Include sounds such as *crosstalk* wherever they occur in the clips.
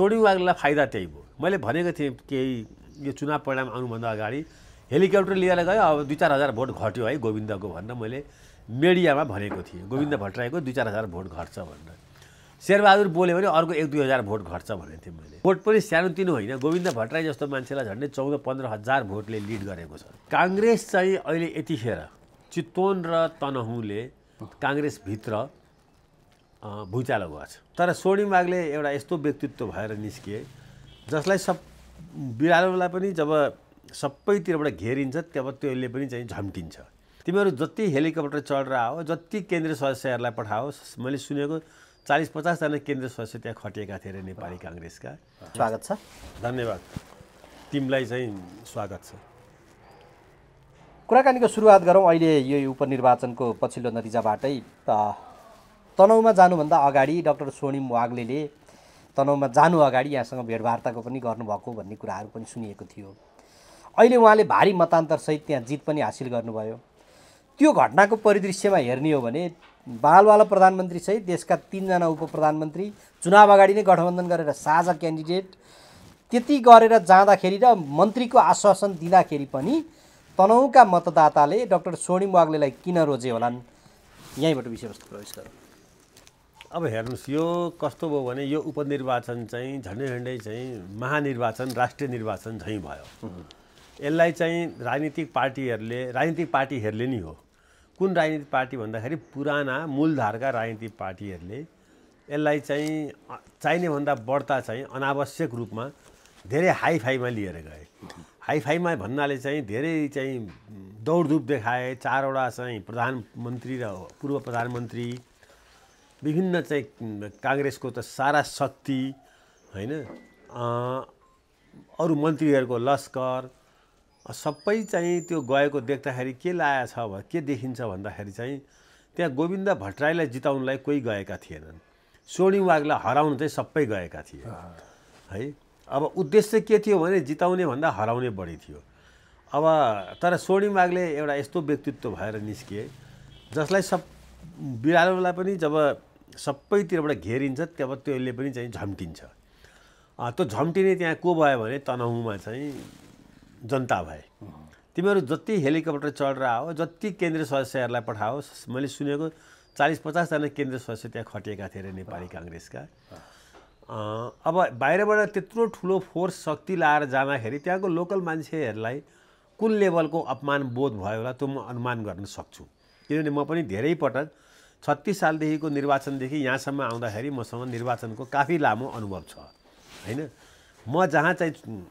वागलाई फाइदा त्यही भयो मैले भनेको थिएँ केही यो चुनाव परिणाम आउनुभन्दा अगाडि हेलिकप्टर लिएर गयो अब दुई चार हजार भोट घट्यो है गोविन्दको भनेर मैले मिडियामा भनेको थिएँ गोविन्द भट्टराईको दुई चार हजार भोट घट्छ भनेर शेरबहादुर बोल्यो भने अर्को एक दुई हजार भोट घट्छ भनेको थिएँ मैले भोट पनि सानोतिनो होइन गोविन्द भट्टराई जस्तो मान्छेलाई झन्डै चौध पन्ध्र हजार भोटले लिड गरेको छ काङ्ग्रेस चाहिँ अहिले यतिखेर चितवन र तनहुँले काङ्ग्रेसभित्र भुइँचालो भएछ तर बाघले एउटा यस्तो व्यक्तित्व भएर निस्किए जसलाई सब बिरालोलाई पनि जब सबैतिरबाट घेरिन्छ तब त्यसले पनि चाहिँ झम्टिन्छ तिमीहरू जति हेलिकप्टर चढेर आओ जति केन्द्रीय सदस्यहरूलाई पठाओ मैले सुनेको चालिस पचासजना केन्द्रीय सदस्य त्यहाँ खटिएका थिए अरे नेपाली काङ्ग्रेसका स्वागत छ धन्यवाद तिमीलाई चाहिँ स्वागत छ कुराकानीको सुरुवात गरौँ अहिले यो उपनिर्वाचनको पछिल्लो नतिजाबाटै तनहुमा जानुभन्दा अगाडि डक्टर सोनिम वाग्ले तनहुमा जानु अगाडि यहाँसँग भेटवार्ताको पनि गर्नुभएको भन्ने कुराहरू पनि सुनिएको थियो अहिले उहाँले भारी मतान्तरसहित त्यहाँ जित पनि हासिल गर्नुभयो त्यो घटनाको परिदृश्यमा हेर्ने हो भने बालवाला प्रधानमन्त्रीसहित देशका तिनजना उप प्रधानमन्त्री चुनाव अगाडि नै गठबन्धन गरेर साझा क्यान्डिडेट त्यति गरेर जाँदाखेरि र मन्त्रीको आश्वासन दिँदाखेरि पनि तनहुका मतदाताले डक्टर स्वर्णिम वाग्लेलाई किन रोजे होलान् यहीँबाट विषयवस्तु प्रवेश गरौँ अब हेर्नुहोस् यो कस्तो भयो भने यो उपनिर्वाचन चाहिँ झन्डै झन्डै चाहिँ महानिर्वाचन राष्ट्रिय निर्वाचन झैँ भयो यसलाई चाहिँ राजनीतिक पार्टीहरूले राजनीतिक पार्टीहरूले नि हो कुन राजनीतिक पार्टी भन्दाखेरि पुराना मूलधारका राजनीतिक पार्टीहरूले यसलाई चाहिँ चाहिने भन्दा बढ्ता चाहिँ अनावश्यक रूपमा धेरै हाइफाईमा लिएर गए हाइफाईमा भन्नाले चाहिँ धेरै चाहिँ दौडधुप देखाए चारवटा चाहिँ प्रधानमन्त्री र पूर्व प्रधानमन्त्री विभिन्न चाहिँ काङ्ग्रेसको त सारा शक्ति होइन अरू मन्त्रीहरूको लस्कर सबै चाहिँ त्यो गएको देख्दाखेरि के छ भ के देखिन्छ भन्दाखेरि चाहिँ त्यहाँ गोविन्द भट्टराईलाई जिताउनुलाई कोही गएका थिएनन् सोणी हराउनु हराउन चाहिँ सबै गएका थिए है अब उद्देश्य के थियो भने जिताउने भन्दा हराउने बढी थियो अब तर सोणी एउटा यस्तो व्यक्तित्व भएर निस्किए जसलाई सब बिरालोलाई पनि जब सबैतिरबाट घेरिन्छ तब त्यसले पनि चाहिँ झम्टिन्छ त्यो झम्टिने त्यहाँ को भयो भने तनहुमा चाहिँ जनता भए तिमीहरू जति हेलिकप्टर चढेर आओ जति केन्द्रीय सदस्यहरूलाई पठाओ मैले सुनेको चालिस पचासजना केन्द्रीय सदस्य त्यहाँ खटिएका थिए अरे नेपाली काङ्ग्रेसका अब बाहिरबाट त्यत्रो ठुलो फोर्स शक्ति लाएर जाँदाखेरि त्यहाँको लोकल मान्छेहरूलाई कुन लेभलको अपमान बोध भयो होला त्यो म अनुमान गर्न सक्छु किनभने म पनि धेरै पटक छत्तिस सालदेखिको निर्वाचनदेखि यहाँसम्म आउँदाखेरि मसँग निर्वाचनको काफी लामो अनुभव छ होइन म जहाँ चाहिँ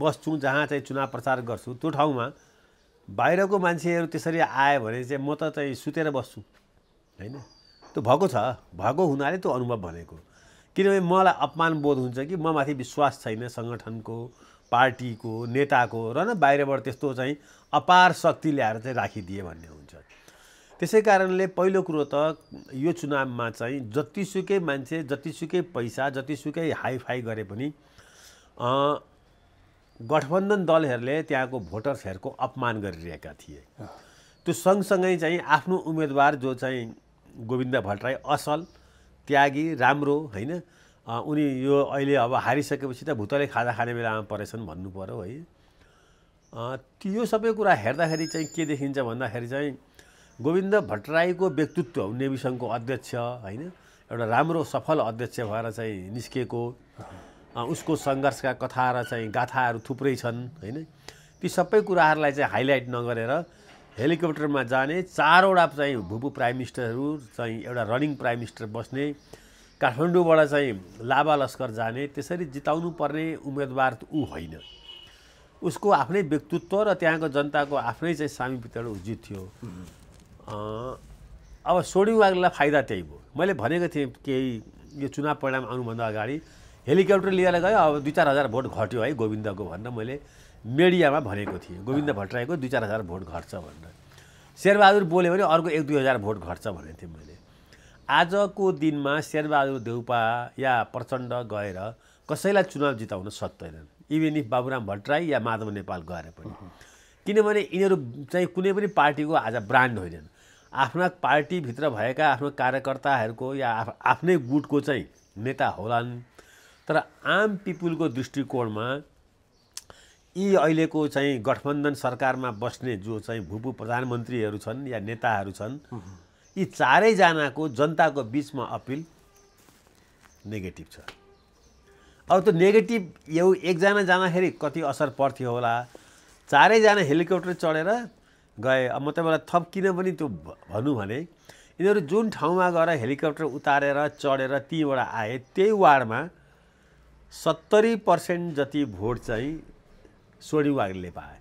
बस्छु जहाँ चाहिँ चुनाव प्रचार गर्छु त्यो ठाउँमा बाहिरको मान्छेहरू त्यसरी आयो भने चाहिँ म त चाहिँ सुतेर बस्छु होइन त्यो भएको छ भएको हुनाले त्यो अनुभव भनेको किनभने मलाई अपमान बोध हुन्छ कि म माथि विश्वास छैन सङ्गठनको पार्टीको नेताको र न बाहिरबाट त्यस्तो चाहिँ अपार शक्ति ल्याएर चाहिँ राखिदिए भन्ने हो त्यसै कारणले पहिलो कुरो त यो चुनावमा चाहिँ जतिसुकै मान्छे जतिसुकै पैसा जतिसुकै हाइफाई गरे पनि गठबन्धन दलहरूले त्यहाँको भोटर्सहरूको अपमान गरिरहेका थिए त्यो सँगसँगै चाहिँ आफ्नो उम्मेदवार जो चाहिँ गोविन्द भट्टराई असल त्यागी राम्रो होइन उनी यो अहिले अब हारिसकेपछि त भुतले खाजा खाने बेलामा परेछन् भन्नु पऱ्यो है त्यो सबै कुरा हेर्दाखेरि चाहिँ के देखिन्छ भन्दाखेरि चाहिँ गोविन्द भट्टराईको व्यक्तित्व नेभी सङ्घको अध्यक्ष होइन एउटा राम्रो सफल अध्यक्ष भएर चाहिँ निस्किएको उसको सङ्घर्षका कथा र चाहिँ गाथाहरू थुप्रै छन् होइन ती सबै कुराहरूलाई चाहिँ हाइलाइट नगरेर हेलिकप्टरमा जाने चारवटा चाहिँ भूपू प्राइम मिनिस्टरहरू चाहिँ एउटा रनिङ प्राइम मिनिस्टर बस्ने काठमाडौँबाट चाहिँ लाभा लस्कर जाने त्यसरी जिताउनु पर्ने उम्मेदवार त ऊ होइन उसको आफ्नै व्यक्तित्व र त्यहाँको जनताको आफ्नै चाहिँ सामी वितरण उचित थियो अब सोडिङ वागलाई फाइदा त्यही भयो मैले भनेको थिएँ केही यो चुनाव परिणाम आउनुभन्दा अगाडि हेलिकप्टर लिएर गयो अब दुई चार हजार भोट घट्यो है गोविन्दको भनेर मैले मिडियामा भनेको थिएँ गोविन्द भट्टराईको दुई चार हजार भोट घट्छ भनेर शेरबहादुर बोल्यो भने अर्को एक दुई हजार भोट घट्छ भनेको थिएँ मैले आजको दिनमा शेरबहादुर देउपा या प्रचण्ड गएर कसैलाई चुनाव जिताउन सक्दैनन् इभेन इफ बाबुराम भट्टराई या माधव नेपाल गएर पनि किनभने यिनीहरू चाहिँ कुनै पनि पार्टीको आज ब्रान्ड होइनन् आफ्ना पार्टीभित्र भएका आफ्नो कार्यकर्ताहरूको या आफ्नै गुटको चाहिँ नेता होलान् तर आम पिपुलको दृष्टिकोणमा यी अहिलेको चाहिँ गठबन्धन सरकारमा बस्ने जो चाहिँ भूपू प्रधानमन्त्रीहरू छन् या नेताहरू छन् यी चारैजनाको जनताको बिचमा अपिल नेगेटिभ छ अब त्यो नेगेटिभ यो एकजना जाँदाखेरि कति असर पर्थ्यो होला चारैजना हेलिकप्टर चढेर गए अब म तपाईँलाई थप किन पनि त्यो भनौँ भने यिनीहरू जुन ठाउँमा गएर हेलिकप्टर उतारेर चढेर तीबाट आए त्यही वार्डमा सत्तरी पर्सेन्ट जति भोट चाहिँ सोडी वागले पाए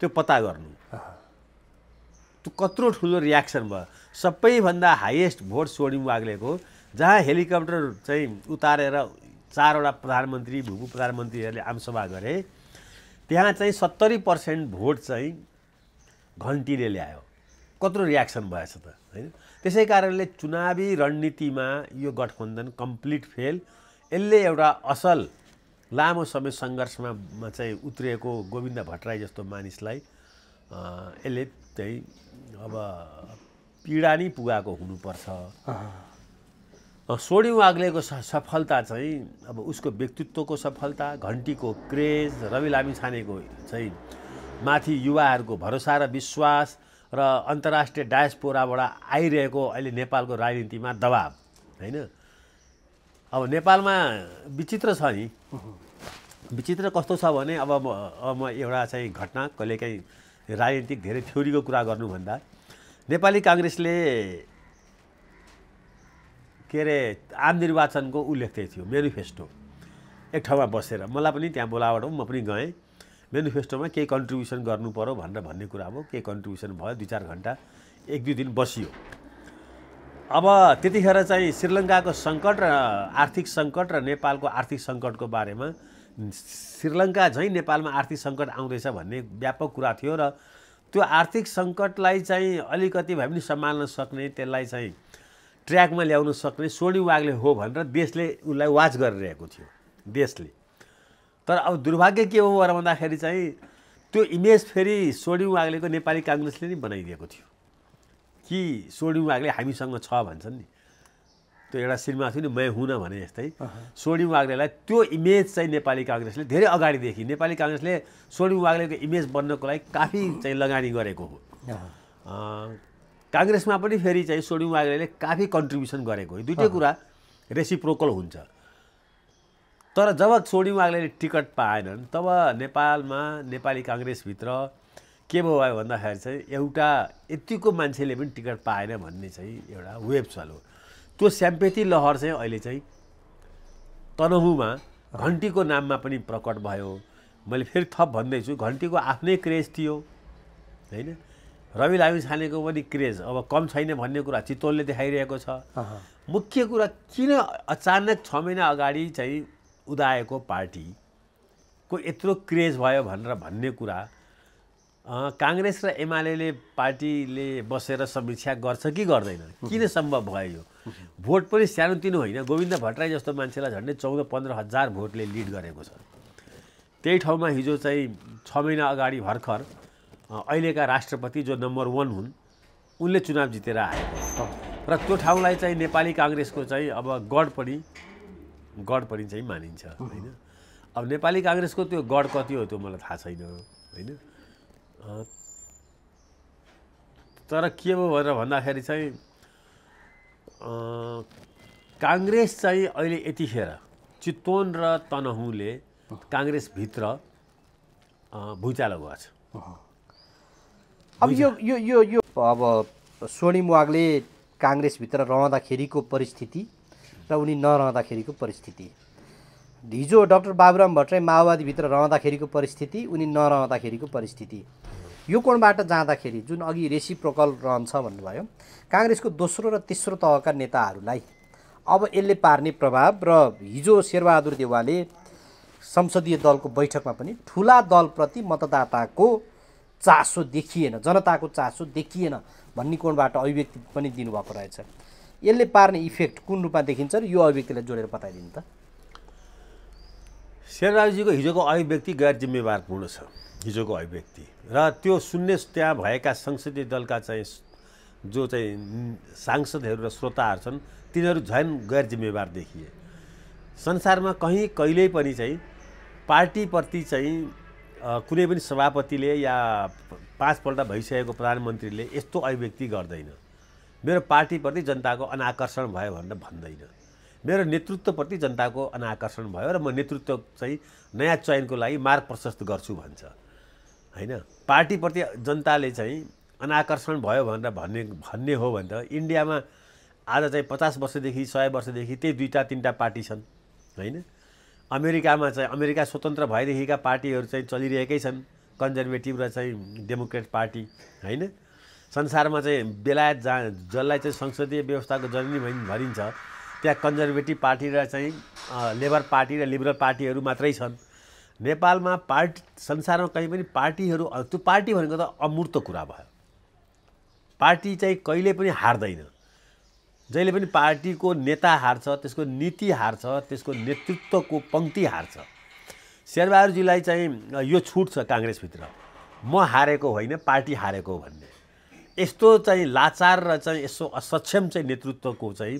त्यो पत्ता गर्नु त्यो कत्रो ठुलो रियाक्सन भयो सबैभन्दा हाइएस्ट भोट सोडिङ वागलेको जहाँ हेलिकप्टर चाहिँ उतारेर चारवटा प्रधानमन्त्री भूपू प्रधानमन्त्रीहरूले आमसभा गरे त्यहाँ चाहिँ सत्तरी पर्सेन्ट भोट चाहिँ घन्टीले ल्यायो कत्रो रियाक्सन भएछ त होइन त्यसै कारणले चुनावी रणनीतिमा यो गठबन्धन कम्प्लिट फेल यसले एउटा असल लामो समय सङ्घर्षमा चाहिँ उत्रिएको गोविन्द भट्टराई जस्तो मानिसलाई यसले चाहिँ अब पीडा नै पुगाएको हुनुपर्छ सोडियम वाग्लेको सफलता चाहिँ अब उसको व्यक्तित्वको सफलता घन्टीको क्रेज रवि लामिछानेको चाहिँ माथि युवाहरूको भरोसा र विश्वास र अन्तर्राष्ट्रिय डायस्पोराबाट आइरहेको अहिले नेपालको राजनीतिमा दबाब होइन अब नेपालमा विचित्र छ नि विचित्र कस्तो छ भने अब म एउटा चाहिँ घटना कहिलेकाहीँ राजनीतिक धेरै थ्योरीको कुरा गर्नुभन्दा नेपाली काङ्ग्रेसले के अरे आम निर्वाचनको उल्लेख थियो मेनिफेस्टो एक ठाउँमा बसेर मलाई पनि त्यहाँ बोलाबाट म पनि गएँ मेनिफेस्टोमा केही कन्ट्रिब्युसन गर्नु पऱ्यो भनेर भन्ने कुरा हो केही कन्ट्रिब्युसन भयो दुई चार घन्टा एक दुई दिन बसियो अब त्यतिखेर चाहिँ श्रीलङ्काको सङ्कट र आर्थिक सङ्कट र नेपालको आर्थिक सङ्कटको बारेमा श्रीलङ्का झैँ नेपालमा आर्थिक सङ्कट आउँदैछ भन्ने व्यापक कुरा थियो र त्यो आर्थिक सङ्कटलाई चाहिँ अलिकति भए पनि सम्हाल्न सक्ने त्यसलाई चाहिँ ट्र्याकमा ल्याउन सक्ने सोडी वागले हो भनेर देशले उसलाई वाच गरिरहेको थियो देशले तर अब दुर्भाग्य के हो भनेर भन्दाखेरि चाहिँ त्यो इमेज फेरि सोडियम वाग्लेको नेपाली काङ्ग्रेसले नै बनाइदिएको थियो कि सोडियम वाग्ले हामीसँग छ भन्छन् नि त्यो एउटा सिनेमा थियो नि मै हुन भने जस्तै सोडियम वाग्लेलाई त्यो इमेज चाहिँ नेपाली काङ्ग्रेसले धेरै अगाडिदेखि नेपाली काङ्ग्रेसले सोडियम वाग्लेको इमेज बन्नको लागि काफी चाहिँ लगानी गरेको हो काङ्ग्रेसमा पनि फेरि चाहिँ सोडियम वाग्लेले काफी कन्ट्रिब्युसन गरेको हो दुइटै कुरा रेसिप्रोकल हुन्छ तर जब छोडी टिकट पाएनन् तब नेपालमा नेपाली काङ्ग्रेसभित्र के भयो भन्दाखेरि चाहिँ एउटा यतिको मान्छेले पनि टिकट पाएन भन्ने चाहिँ एउटा वेब चल्यो त्यो स्याम्पेती लहर चाहिँ अहिले चाहिँ तनहुमा घन्टीको नाममा पनि प्रकट भयो मैले फेरि थप भन्दैछु घन्टीको आफ्नै क्रेज थियो होइन रवि लामी छानेको पनि क्रेज अब कम छैन भन्ने कुरा चितवनले देखाइरहेको छ मुख्य कुरा किन अचानक छ महिना अगाडि चाहिँ उदाएको पार्टीको यत्रो क्रेज भयो भनेर भन्ने कुरा काङ्ग्रेस र एमाले पार्टीले बसेर समीक्षा गर्छ कि गर्दैन किन सम्भव भयो यो भोट पनि सानोतिनो होइन गोविन्द भट्टराई जस्तो मान्छेलाई झन्डै चौध पन्ध्र हजार भोटले लिड गरेको छ त्यही ठाउँमा हिजो चाहिँ छ महिना अगाडि भर्खर अहिलेका राष्ट्रपति जो नम्बर वान हुन् उनले चुनाव जितेर आएको र त्यो ठाउँलाई चाहिँ नेपाली काङ्ग्रेसको चाहिँ अब गढ पनि गढ पनि चाहिँ मानिन्छ होइन अब नेपाली काङ्ग्रेसको त्यो गढ कति हो त्यो मलाई थाहा छैन होइन तर के हो भनेर भन्दाखेरि चाहिँ काङ्ग्रेस चाहिँ अहिले यतिखेर चितवन र तनहुँले काङ्ग्रेसभित्र भुइँचालो भएको छ अब यो यो यो अब स्वर्णिम वागले काङ्ग्रेसभित्र रहँदाखेरिको परिस्थिति र उनी नरहँदाखेरिको परिस्थिति हिजो डक्टर बाबुराम भट्टराई माओवादीभित्र रहँदाखेरिको परिस्थिति उनी नरहँदाखेरिको परिस्थिति यो कोणबाट जाँदाखेरि जुन अघि रेसी प्रकल रहन्छ भन्नुभयो काङ्ग्रेसको दोस्रो र तेस्रो तहका नेताहरूलाई अब यसले पार्ने प्रभाव र हिजो शेरबहादुर देवालले संसदीय दलको बैठकमा पनि ठुला दलप्रति मतदाताको चासो देखिएन जनताको चासो देखिएन भन्ने कोणबाट अभिव्यक्ति पनि दिनुभएको रहेछ यसले पार्ने इफेक्ट कुन रूपमा देखिन्छ र यो अभिव्यक्तिलाई जोडेर बताइदिनु त शेरबहादुरजीको हिजोको अभिव्यक्ति गैर जिम्मेवारपूर्ण छ हिजोको अभिव्यक्ति र त्यो सुन्ने त्यहाँ भएका संसदीय दलका चाहिँ जो चाहिँ सांसदहरू र श्रोताहरू छन् तिनीहरू झन् गैर जिम्मेवार देखिए संसारमा कहीँ कहिल्यै पनि चाहिँ पार्टीप्रति चाहिँ कुनै पनि सभापतिले या पाँचपल्ट भइसकेको प्रधानमन्त्रीले यस्तो अभिव्यक्ति गर्दैन मेरो पार्टीप्रति जनताको अनाकर्षण भयो भनेर भन्दैन मेरो नेतृत्वप्रति जनताको अनाकर्षण भयो र म नेतृत्व चाहिँ नयाँ चयनको लागि मार्ग प्रशस्त गर्छु भन्छ होइन पार्टीप्रति जनताले चाहिँ अनाकर्षण भयो भनेर भन्ने भन्ने हो भने त इन्डियामा आज चाहिँ पचास वर्षदेखि सय वर्षदेखि त्यही दुईवटा तिनवटा पार्टी छन् होइन अमेरिकामा चाहिँ अमेरिका स्वतन्त्र भएदेखिका पार्टीहरू चाहिँ चलिरहेकै छन् कन्जर्भेटिभ र चाहिँ डेमोक्रेट पार्टी होइन संसारमा चाहिँ बेलायत जहाँ जसलाई चाहिँ संसदीय व्यवस्थाको जननी भनिन्छ त्यहाँ कन्जर्भेटिभ पार्टी र चाहिँ लेबर पार्टी र लिबरल पार्टीहरू मात्रै छन् नेपालमा पार्टी संसारमा कहीँ पनि पार्टीहरू त्यो पार्टी भनेको त अमूर्त कुरा भयो पार्टी चाहिँ कहिले पनि हार्दैन जहिले पनि पार्टीको नेता हार्छ त्यसको नीति हार्छ त्यसको नेतृत्वको पङ्क्ति हार्छ शेरबहादुरजीलाई चाहिँ यो छुट छ काङ्ग्रेसभित्र म हारेको होइन पार्टी हारेको भन्ने यस्तो चाहिँ लाचार र चाहिँ यसो असक्षम चाहिँ नेतृत्वको चाहिँ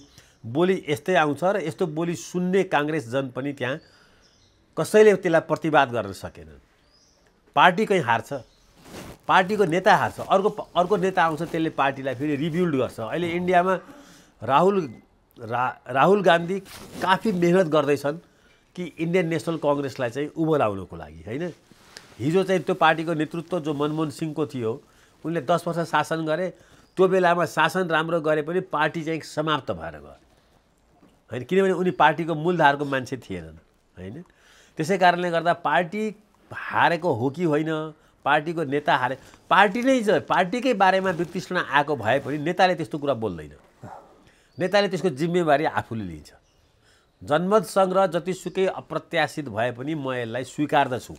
बोली यस्तै आउँछ र यस्तो बोली सुन्ने काङ्ग्रेस जन पनि त्यहाँ कसैले त्यसलाई प्रतिवाद गर्न सकेनन् पार्टीकै हार्छ पार्टीको नेता हार्छ अर्को अर्को नेता आउँछ त्यसले पार्टीलाई फेरि रिबिल्ड गर्छ अहिले इन्डियामा राहुल रा राहुल गान्धी काफी मेहनत गर्दैछन् कि इन्डियन नेसनल कङ्ग्रेसलाई चाहिँ उभो लाउनको लागि होइन हिजो चाहिँ त्यो पार्टीको नेतृत्व जो मनमोहन सिंहको थियो उनले दस वर्ष शासन गरे त्यो बेलामा शासन राम्रो गरे पनि पार्टी चाहिँ समाप्त भएर गयो होइन किनभने उनी पार्टीको मूलधारको मान्छे थिएनन् होइन त्यसै कारणले गर्दा पार्टी हारेको हो कि होइन पार्टीको नेता हारे पार्टी नै पार्टीकै बारेमा वितृष्ण आएको भए पनि नेताले त्यस्तो कुरा बोल्दैन नेताले त्यसको जिम्मेवारी आफूले लिन्छ जनमत सङ्ग्रह जतिसुकै अप्रत्याशित भए पनि म यसलाई स्वीकार्दछु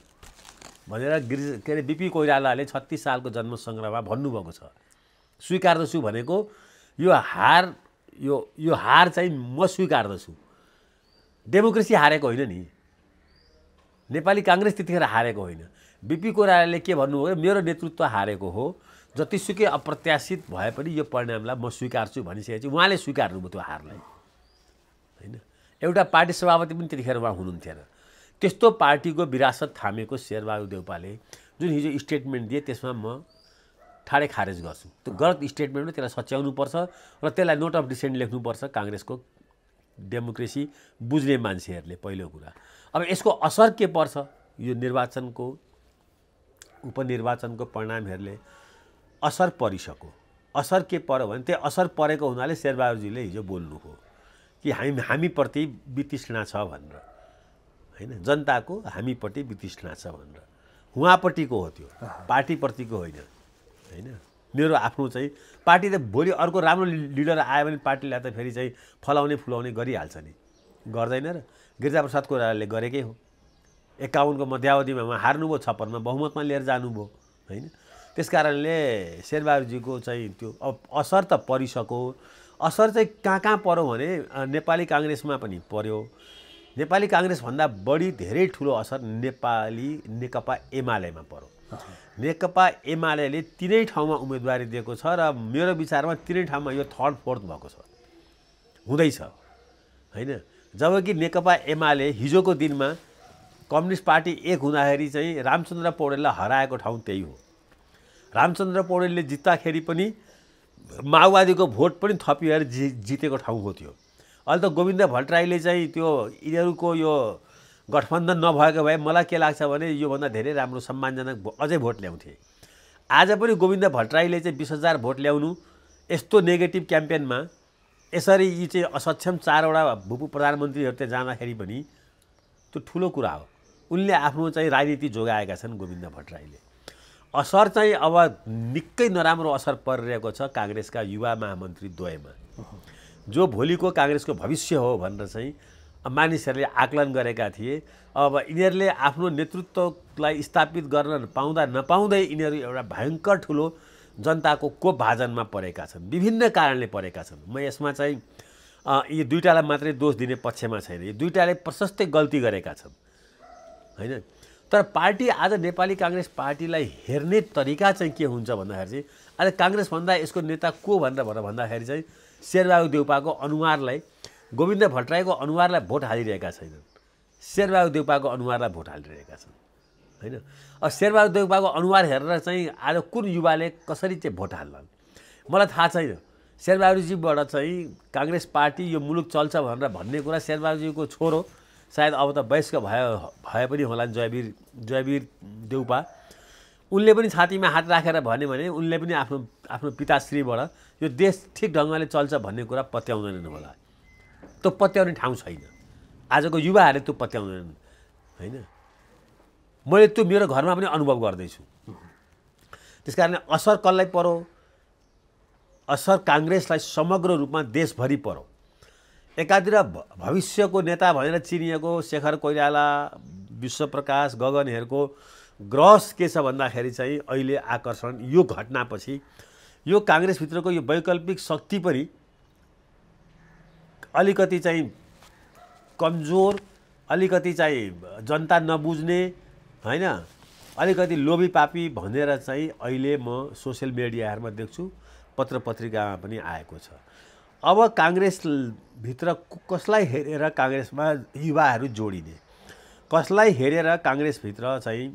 भनेर गिरिज के अरे बिपी कोइरालाले छत्तिस सालको जन्मसङ्ग्रहमा भन्नुभएको छ स्वीकार्दछु भनेको यो हार यो यो हार चाहिँ म स्वीकार्दछु डेमोक्रेसी हारेको होइन नि नेपाली काङ्ग्रेस त्यतिखेर हारेको होइन बिपी कोइरालाले के भन्नुभयो मेरो नेतृत्व हारेको हो जतिसुकै अप्रत्याशित भए पनि यो परिणामलाई म स्वीकार्छु भनिसकेपछि उहाँले स्वीकार्नुभयो त्यो हारलाई होइन एउटा पार्टी सभापति पनि त्यतिखेर उहाँ हुनुहुन्थेन त्यस्तो पार्टीको विरासत थामेको शेरबहादुर देउपाले जुन हिजो स्टेटमेन्ट दिए त्यसमा म ठाडै खारेज गर्छु त्यो गलत स्टेटमेन्ट स्टेटमेन्टमा त्यसलाई सच्याउनु पर्छ र त्यसलाई नोट अफ डिसेन्ट लेख्नुपर्छ काङ्ग्रेसको डेमोक्रेसी बुझ्ने मान्छेहरूले पहिलो कुरा अब यसको असर के पर्छ यो निर्वाचनको उपनिर्वाचनको परिणामहरूले असर परिसक्यो असर के पऱ्यो भने त्यो असर परेको हुनाले शेरबहादुरजीले हिजो बोल्नु हो कि हामी हामीप्रति वितृष्णा छ भनेर होइन जनताको हामीपट्टि वितृष्णा छ भनेर उहाँपट्टिको हो त्यो पार्टीप्रतिको होइन होइन मेरो आफ्नो चाहिँ पार्टी त भोलि अर्को राम्रो लिडर आयो भने पार्टीलाई त फेरि चाहिँ फलाउने फुलाउने गरिहाल्छ नि गर्दैन र गिरिजाप्रसाद कोराले गरेकै हो एकाउन्नको मध्यावधिमा उहाँ हार्नुभयो छप्पनमा बहुमतमा लिएर जानुभयो होइन त्यस कारणले शेरबहादुरजीको चाहिँ त्यो असर त परिसक्यो असर चाहिँ कहाँ कहाँ पऱ्यो भने नेपाली काङ्ग्रेसमा पनि पऱ्यो नेपाली काङ्ग्रेसभन्दा बढी धेरै ठुलो असर नेपाली नेकपा एमालेमा पऱ्यो नेकपा एमाले तिनै ठाउँमा उम्मेदवारी दिएको छ र मेरो विचारमा तिनै ठाउँमा यो थर्ड फोर्थ भएको छ हुँदैछ होइन जबकि नेकपा एमाले हिजोको दिनमा कम्युनिस्ट पार्टी एक हुँदाखेरि चाहिँ रामचन्द्र पौडेललाई हराएको ठाउँ त्यही हो रामचन्द्र पौडेलले जित्दाखेरि पनि माओवादीको भोट पनि थपिएर जि जितेको ठाउँ हो त्यो अहिले त गोविन्द भट्टराईले चाहिँ त्यो यिनीहरूको यो गठबन्धन नभएको भए मलाई के लाग्छ भने योभन्दा धेरै राम्रो सम्मानजनक अझै भोट ल्याउँथे आज पनि गोविन्द भट्टराईले चाहिँ बिस हजार भोट ल्याउनु यस्तो नेगेटिभ क्याम्पेनमा यसरी यी चाहिँ असक्षम चारवटा भूपू प्रधानमन्त्रीहरू त्यहाँ जाँदाखेरि पनि त्यो ठुलो कुरा हो उनले आफ्नो चाहिँ राजनीति जोगाएका छन् गोविन्द भट्टराईले असर चाहिँ अब निकै नराम्रो असर परिरहेको छ काङ्ग्रेसका युवा महामन्त्री द्वयमा जो भोलिको काङ्ग्रेसको भविष्य हो भनेर चाहिँ मानिसहरूले आकलन गरेका थिए अब यिनीहरूले आफ्नो नेतृत्वलाई स्थापित गर्न पाउँदा नपाउँदै यिनीहरू एउटा भयङ्कर ठुलो जनताको कोप भाजनमा परेका छन् विभिन्न कारणले परेका छन् म यसमा चाहिँ यी दुइटालाई मात्रै दोष दिने पक्षमा छैन यी दुइटाले प्रशस्तै गल्ती गरेका छन् होइन तर पार्टी आज नेपाली काङ्ग्रेस पार्टीलाई हेर्ने तरिका चाहिँ के हुन्छ भन्दाखेरि चाहिँ आज काङ्ग्रेसभन्दा यसको नेता को भनेर भनेर भन्दाखेरि चाहिँ शेरबहादुर देउपाको अनुहारलाई गोविन्द भट्टराईको अनुहारलाई भोट हालिरहेका छैनन् शेरबहादुर देउपाको अनुहारलाई भोट हालिरहेका छन् होइन अब शेरबहादुर देउपाको अनुहार हेरेर चाहिँ आज कुन युवाले कसरी चाहिँ भोट हाल्लान् मलाई थाहा छैन शेरबहादुरजीबाट चाहिँ काङ्ग्रेस पार्टी यो मुलुक चल्छ भनेर भन्ने कुरा शेरबहादुरजीको छोरो सायद अब त वयस्क भयो भए पनि होला जयवीर जयवीर देउपा उनले पनि छातीमा हात राखेर भन्यो भने उनले पनि आफ्नो आफ्नो पिताश्रीबाट यो देश ठिक ढङ्गले चल्छ भन्ने कुरा पत्याउँदैनन् होला त्यो पत्याउने ठाउँ छैन आजको युवाहरूले त्यो पत्याउँदैनन् होइन मैले त्यो मेरो घरमा पनि अनुभव गर्दैछु त्यस कारणले असर कसलाई परो असर काङ्ग्रेसलाई समग्र रूपमा देशभरि परो एकातिर भविष्यको नेता भनेर चिनिएको शेखर कोइराला विश्वप्रकाश गगनहरूको ग्रस के छ भन्दाखेरि चाहिँ अहिले आकर्षण यो घटनापछि यो काङ्ग्रेसभित्रको यो वैकल्पिक शक्ति पनि अलिकति चाहिँ कमजोर अलिकति चाहिँ जनता नबुझ्ने होइन अलिकति लोभी पापी भनेर चाहिँ अहिले म सोसियल मिडियाहरूमा देख्छु पत्र पत्रिकामा पनि आएको छ अब काङ्ग्रेसभित्र कसलाई हेरेर काङ्ग्रेसमा युवाहरू जोडिने कसलाई हेरेर काङ्ग्रेसभित्र चाहिँ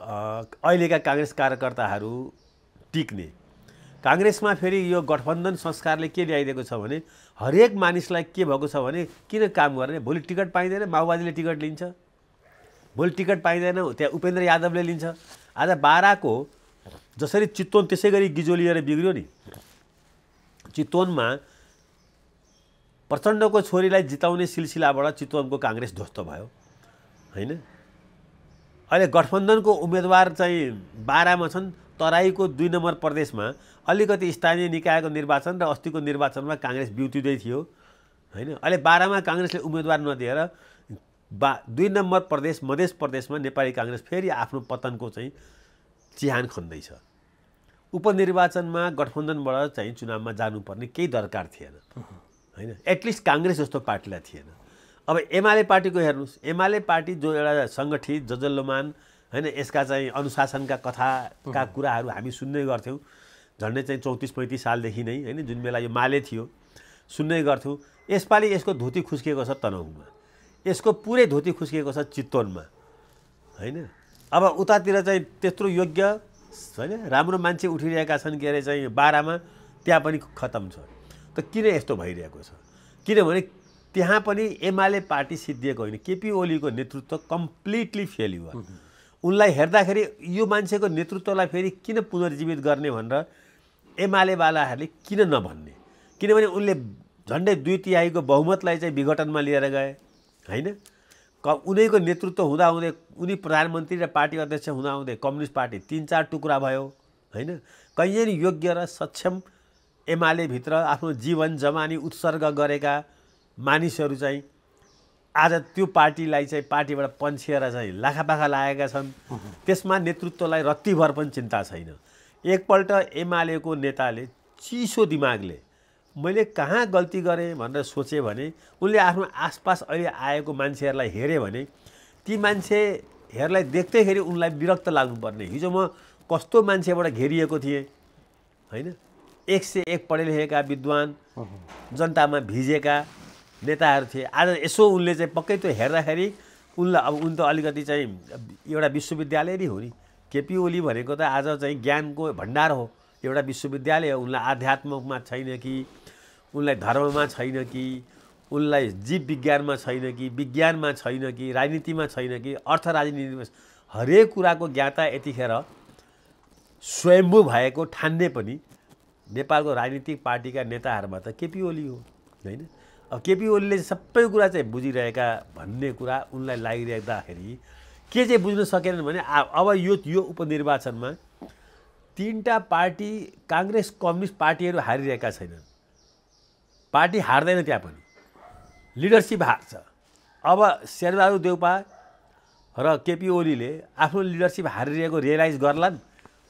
अहिलेका काङ्ग्रेस कार्यकर्ताहरू टिक्ने काङ्ग्रेसमा फेरि यो गठबन्धन संस्कारले के ल्याइदिएको छ भने हरेक मानिसलाई के भएको छ भने किन काम गर्ने भोलि टिकट पाइँदैन माओवादीले टिकट लिन्छ भोलि टिकट पाइँदैन त्यहाँ उपेन्द्र यादवले लिन्छ आज बाह्रको जसरी चितवन त्यसै गरी गिजोलिएर बिग्रियो नि चितवनमा प्रचण्डको छोरीलाई जिताउने सिलसिलाबाट चितवनको काङ्ग्रेस ध्वस्त भयो होइन अहिले गठबन्धनको उम्मेदवार चाहिँ बाह्रमा छन् तराईको दुई नम्बर प्रदेशमा अलिकति स्थानीय निकायको निर्वाचन र अस्तिको निर्वाचनमा काङ्ग्रेस बिउतिँदै थियो होइन अहिले बाह्रमा काङ्ग्रेसले उम्मेदवार नदिएर बा दुई नम्बर प्रदेश मधेस प्रदेशमा नेपाली काङ्ग्रेस फेरि आफ्नो पतनको चाहिँ चिहान खन्दैछ उपनिर्वाचनमा गठबन्धनबाट चाहिँ चुनावमा जानुपर्ने केही दरकार थिएन होइन एटलिस्ट काङ्ग्रेस जस्तो पार्टीलाई थिएन अब एमाले पार्टीको हेर्नुहोस् एमाले पार्टी जो एउटा सङ्गठित जजल्लोमान होइन यसका चाहिँ अनुशासनका कथाका कुराहरू हामी सुन्ने गर्थ्यौँ झन्डै चाहिँ चौतिस पैँतिस सालदेखि नै होइन जुन बेला यो माले थियो सुन्ने गर्थ्यौँ यसपालि यसको धोती खुस्किएको छ तनहुमा यसको पुरै धोती खुस्किएको छ चितवनमा होइन अब उतातिर चाहिँ त्यत्रो योग्य होइन राम्रो मान्छे उठिरहेका छन् के अरे चाहिँ बाह्रमा त्यहाँ पनि खतम छ त किन यस्तो भइरहेको छ किनभने त्यहाँ पनि एमाले पार्टी सिद्धिएको होइन केपी ओलीको नेतृत्व कम्प्लिटली फेल उनलाई हेर्दाखेरि यो मान्छेको नेतृत्वलाई फेरि किन पुनर्जीवित गर्ने भनेर एमालेवालाहरूले किन नभन्ने किनभने उनले झन्डै दुई तिहाईको बहुमतलाई चाहिँ विघटनमा लिएर गए होइन क उनैको नेतृत्व हुँदाहुँदै उनी प्रधानमन्त्री र पार्टी अध्यक्ष हुँदाहुँदै कम्युनिस्ट पार्टी तिन चार टुक्रा भयो होइन कहीँ योग्य र सक्षम एमालेभित्र आफ्नो जीवन जमानी उत्सर्ग गरेका मानिसहरू चाहिँ आज त्यो पार्टीलाई चाहिँ पार्टीबाट पन्छिएर चाहिँ लाखापाखा लागेका छन् त्यसमा नेतृत्वलाई रत्तिभर पनि चिन्ता छैन एकपल्ट एमालेको नेताले चिसो दिमागले मैले कहाँ गल्ती गरेँ भनेर सोचेँ भने उनले आफ्नो आसपास अहिले आएको मान्छेहरूलाई हेऱ्यो भने ती मान्छेहरूलाई देख्दैखेरि उनलाई विरक्त लाग्नुपर्ने हिजो म कस्तो मान्छेबाट घेरिएको थिएँ होइन एक सय एक पढे लेखेका विद्वान जनतामा भिजेका नेताहरू थिए आज यसो उनले चाहिँ पक्कै त्यो हेर्दाखेरि उनलाई अब उन त अलिकति चाहिँ एउटा विश्वविद्यालय नै हो नि केपी ओली भनेको त आज चाहिँ ज्ञानको भण्डार हो एउटा विश्वविद्यालय हो उनलाई आध्यात्ममा छैन कि उनलाई धर्ममा छैन कि उनलाई जीव विज्ञानमा छैन कि विज्ञानमा छैन कि राजनीतिमा छैन कि अर्थ राजनीतिमा हरेक कुराको ज्ञाता यतिखेर स्वयम्भू भएको ठान्ने पनि नेपालको राजनीतिक पार्टीका नेताहरूमा त केपी ओली हो होइन केपी ओलीले सबै कुरा चाहिँ बुझिरहेका भन्ने कुरा उनलाई लागिरहँदाखेरि के चाहिँ बुझ्न सकेनन् भने अब यो यो उपनिर्वाचनमा तिनवटा पार्टी काङ्ग्रेस कम्युनिस्ट पार्टीहरू हारिरहेका छैनन् पार्टी हार्दैन त्यहाँ पनि लिडरसिप हार्छ अब शेरबहादुर देउपा र केपी ओलीले आफ्नो लिडरसिप हारिरहेको रियलाइज गर्लान्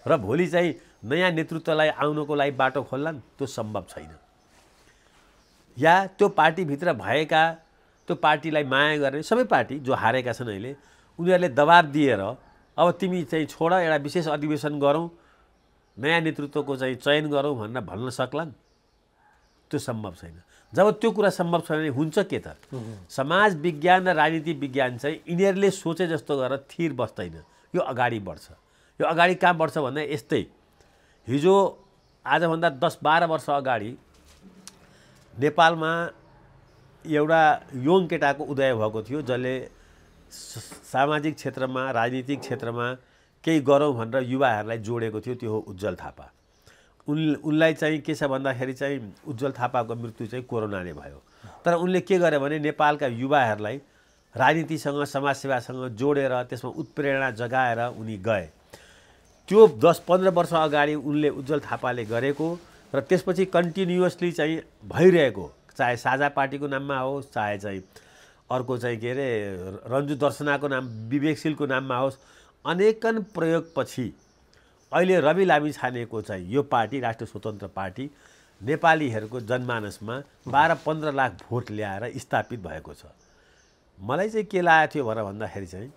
र भोलि चाहिँ नयाँ नेतृत्वलाई आउनको लागि बाटो खोल्लान् त्यो सम्भव छैन या त्यो पार्टीभित्र भएका त्यो पार्टीलाई माया गर्ने सबै पार्टी जो हारेका छन् अहिले उनीहरूले दबाब दिएर अब तिमी चाहिँ छोड एउटा विशेष अधिवेशन गरौँ नयाँ नेतृत्वको चाहिँ चयन गरौँ भनेर भन्न सक्लान् त्यो सम्भव छैन जब त्यो कुरा सम्भव छैन भने हुन्छ के त समाज विज्ञान र राजनीति विज्ञान चाहिँ यिनीहरूले सोचे जस्तो गरेर थिर बस्दैन यो अगाडि बढ्छ यो अगाडि कहाँ बढ्छ भन्दा यस्तै हिजो आजभन्दा दस बाह्र वर्ष अगाडि नेपालमा एउटा यङ केटाको उदय भएको थियो जसले सामाजिक क्षेत्रमा राजनीतिक क्षेत्रमा केही गरौँ भनेर युवाहरूलाई जोडेको थियो त्यो हो उज्जवल थापा उन उनलाई चाहिँ के छ भन्दाखेरि चाहिँ उज्जवल थापाको मृत्यु चाहिँ कोरोनाले भयो तर उनले के गर्यो भने नेपालका युवाहरूलाई राजनीतिसँग समाजसेवासँग जोडेर त्यसमा उत्प्रेरणा जगाएर उनी गए त्यो दस पन्ध्र वर्ष अगाडि उनले उज्जवल थापाले गरेको र त्यसपछि कन्टिन्युसली चाहिँ भइरहेको चाहे साझा पार्टीको नाममा होस् चाहे चाहिँ अर्को चाहिँ के अरे रन्जु दर्शनाको नाम विवेकशीलको नाममा होस् अनेकन प्रयोगपछि अहिले रवि लामी छानेको चाहिँ यो पार्टी राष्ट्रिय स्वतन्त्र पार्टी नेपालीहरूको जनमानसमा बाह्र पन्ध्र लाख भोट ल्याएर स्थापित भएको छ मलाई चाहिँ के लागेको थियो भनेर भन्दाखेरि चाहिँ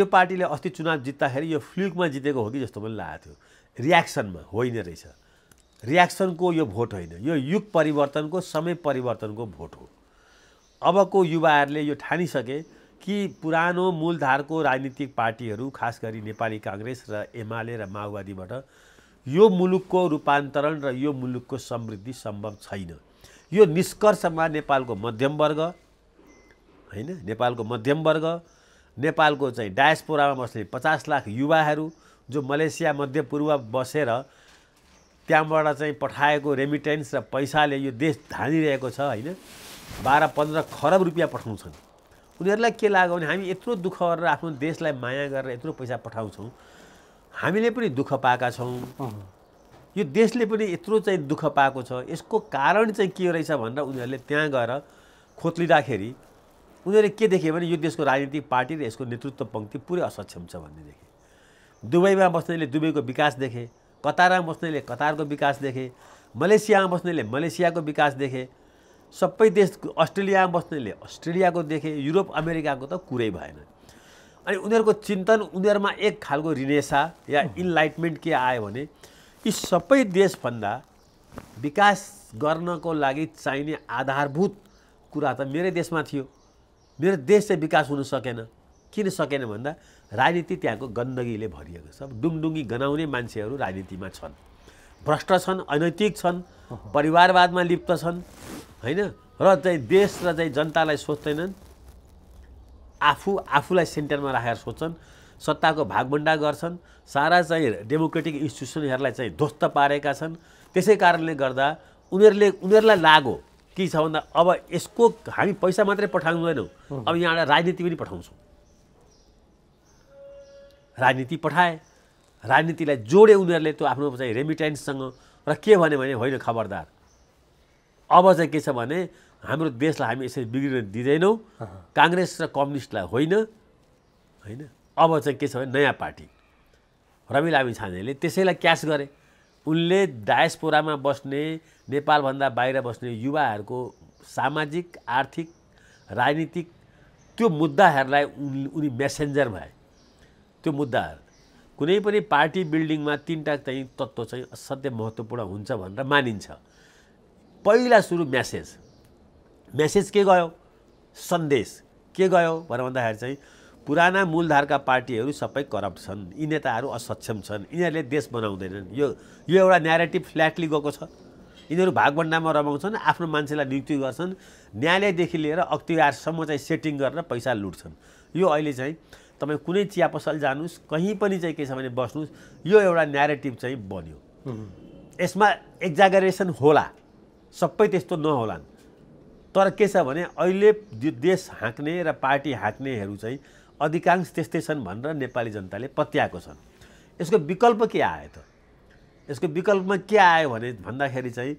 यो पार्टीले अस्ति चुनाव जित्दाखेरि यो फ्लुकमा जितेको हो कि जस्तो पनि लागेको थियो रियाक्सनमा होइन रहेछ रियाक्सनको यो भोट होइन यो युग परिवर्तनको समय परिवर्तनको भोट हो अबको युवाहरूले यो ठानिसके कि पुरानो मूलधारको राजनीतिक पार्टीहरू खास गरी नेपाली काङ्ग्रेस र एमाले र माओवादीबाट यो मुलुकको रूपान्तरण र यो मुलुकको समृद्धि सम्भव छैन यो निष्कर्षमा नेपालको मध्यमवर्ग होइन नेपालको मध्यमवर्ग नेपालको चाहिँ डायसपोरामा बस्ने पचास लाख युवाहरू जो मलेसिया मध्यपूर्व बसेर त्यहाँबाट चाहिँ पठाएको रेमिटेन्स र पैसाले यो देश धानिरहेको छ होइन बाह्र पन्ध्र खरब रुपियाँ पठाउँछन् उनीहरूलाई के लाग्यो भने हामी यत्रो दुःख गरेर आफ्नो देशलाई माया गरेर यत्रो पैसा पठाउँछौँ हामीले पनि दुःख पाएका छौँ यो देशले पनि यत्रो चाहिँ दुःख पाएको छ यसको कारण चाहिँ के रहेछ भनेर उनीहरूले त्यहाँ गएर खोज्लिँदाखेरि उनीहरूले के देखे भने यो देशको राजनीतिक पार्टी र यसको नेतृत्व पङ्क्ति पुरै असक्षम छ भन्ने देखे दुबईमा बस्नेले दुबईको विकास देखेँ कतारमा बस्नेले कतारको विकास देखे मलेसियामा बस्नेले मलेसियाको विकास देखे सबै देश अस्ट्रेलियामा बस्नेले अस्ट्रेलियाको देखे युरोप अमेरिकाको त कुरै भएन अनि उनीहरूको चिन्तन उनीहरूमा एक खालको रिनेसा या इन्लाइटमेन्ट के आयो भने यी सबै देशभन्दा विकास गर्नको लागि चाहिने आधारभूत कुरा त मेरै देशमा थियो मेरो देश चाहिँ विकास हुन सकेन किन सकेन भन्दा राजनीति त्यहाँको गन्दगीले भरिएको छ डुङडुङ्गी गनाउने मान्छेहरू राजनीतिमा छन् भ्रष्ट छन् अनैतिक छन् *laughs* परिवारवादमा लिप्त छन् होइन र चाहिँ देश र चाहिँ जनतालाई सोच्दैनन् आफू आफूलाई सेन्टरमा राखेर सोच्छन् सत्ताको भागभन्डा गर्छन् सारा चाहिँ डेमोक्रेटिक इन्स्टिट्युसनहरूलाई चाहिँ ध्वस्त पारेका छन् त्यसै कारणले गर्दा उनीहरूले उनीहरूलाई लागो के छ भन्दा अब यसको हामी पैसा मात्रै पठाउँदैनौँ अब यहाँबाट राजनीति पनि पठाउँछौँ राजनीति पठाए राजनीतिलाई जोडे उनीहरूले त्यो आफ्नो चाहिँ रेमिटेन्ससँग र के भन्यो भने होइन खबरदार अब चाहिँ के छ भने हाम्रो देशलाई हामी यसरी बिग्रिन दिँदैनौँ काङ्ग्रेस र कम्युनिस्टलाई होइन होइन अब चाहिँ के छ भने नयाँ पार्टी रवि लामी छानेले त्यसैलाई क्यास गरे उनले डायस्पोरामा बस्ने नेपालभन्दा बाहिर बस्ने युवाहरूको सामाजिक आर्थिक राजनीतिक त्यो मुद्दाहरूलाई उन उनी मेसेन्जर भए त्यो मुद्दा कुनै पनि पार्टी बिल्डिङमा तिनवटा चाहिँ तत्त्व चाहिँ असाध्य महत्त्वपूर्ण हुन्छ भनेर मानिन्छ पहिला सुरु म्यासेज म्यासेज के गयो सन्देश के गयो भनेर भन्दाखेरि चाहिँ पुराना मूलधारका पार्टीहरू सबै करप्ट छन् यी नेताहरू असक्षम छन् यिनीहरूले देश बनाउँदैनन् यो यो एउटा न्यारेटिभ फ्ल्याटली गएको छ यिनीहरू भागभन्डामा रमाउँछन् आफ्नो मान्छेलाई नियुक्ति गर्छन् न्यायालयदेखि लिएर अख्तियारसम्म चाहिँ सेटिङ गरेर पैसा लुट्छन् यो अहिले चाहिँ तपाईँ कुनै चिया पसल जानुहोस् कहीँ पनि चाहिँ के छ भने बस्नुहोस् यो एउटा न्यारेटिभ चाहिँ बन्यो यसमा एक्जागरेसन होला सबै त्यस्तो नहोलान् तर के छ भने अहिले देश हाँक्ने र पार्टी हाँक्नेहरू चाहिँ अधिकांश त्यस्तै छन् भनेर नेपाली जनताले पत्याएको छन् यसको विकल्प के आयो त यसको विकल्पमा के आयो भने भन्दाखेरि चाहिँ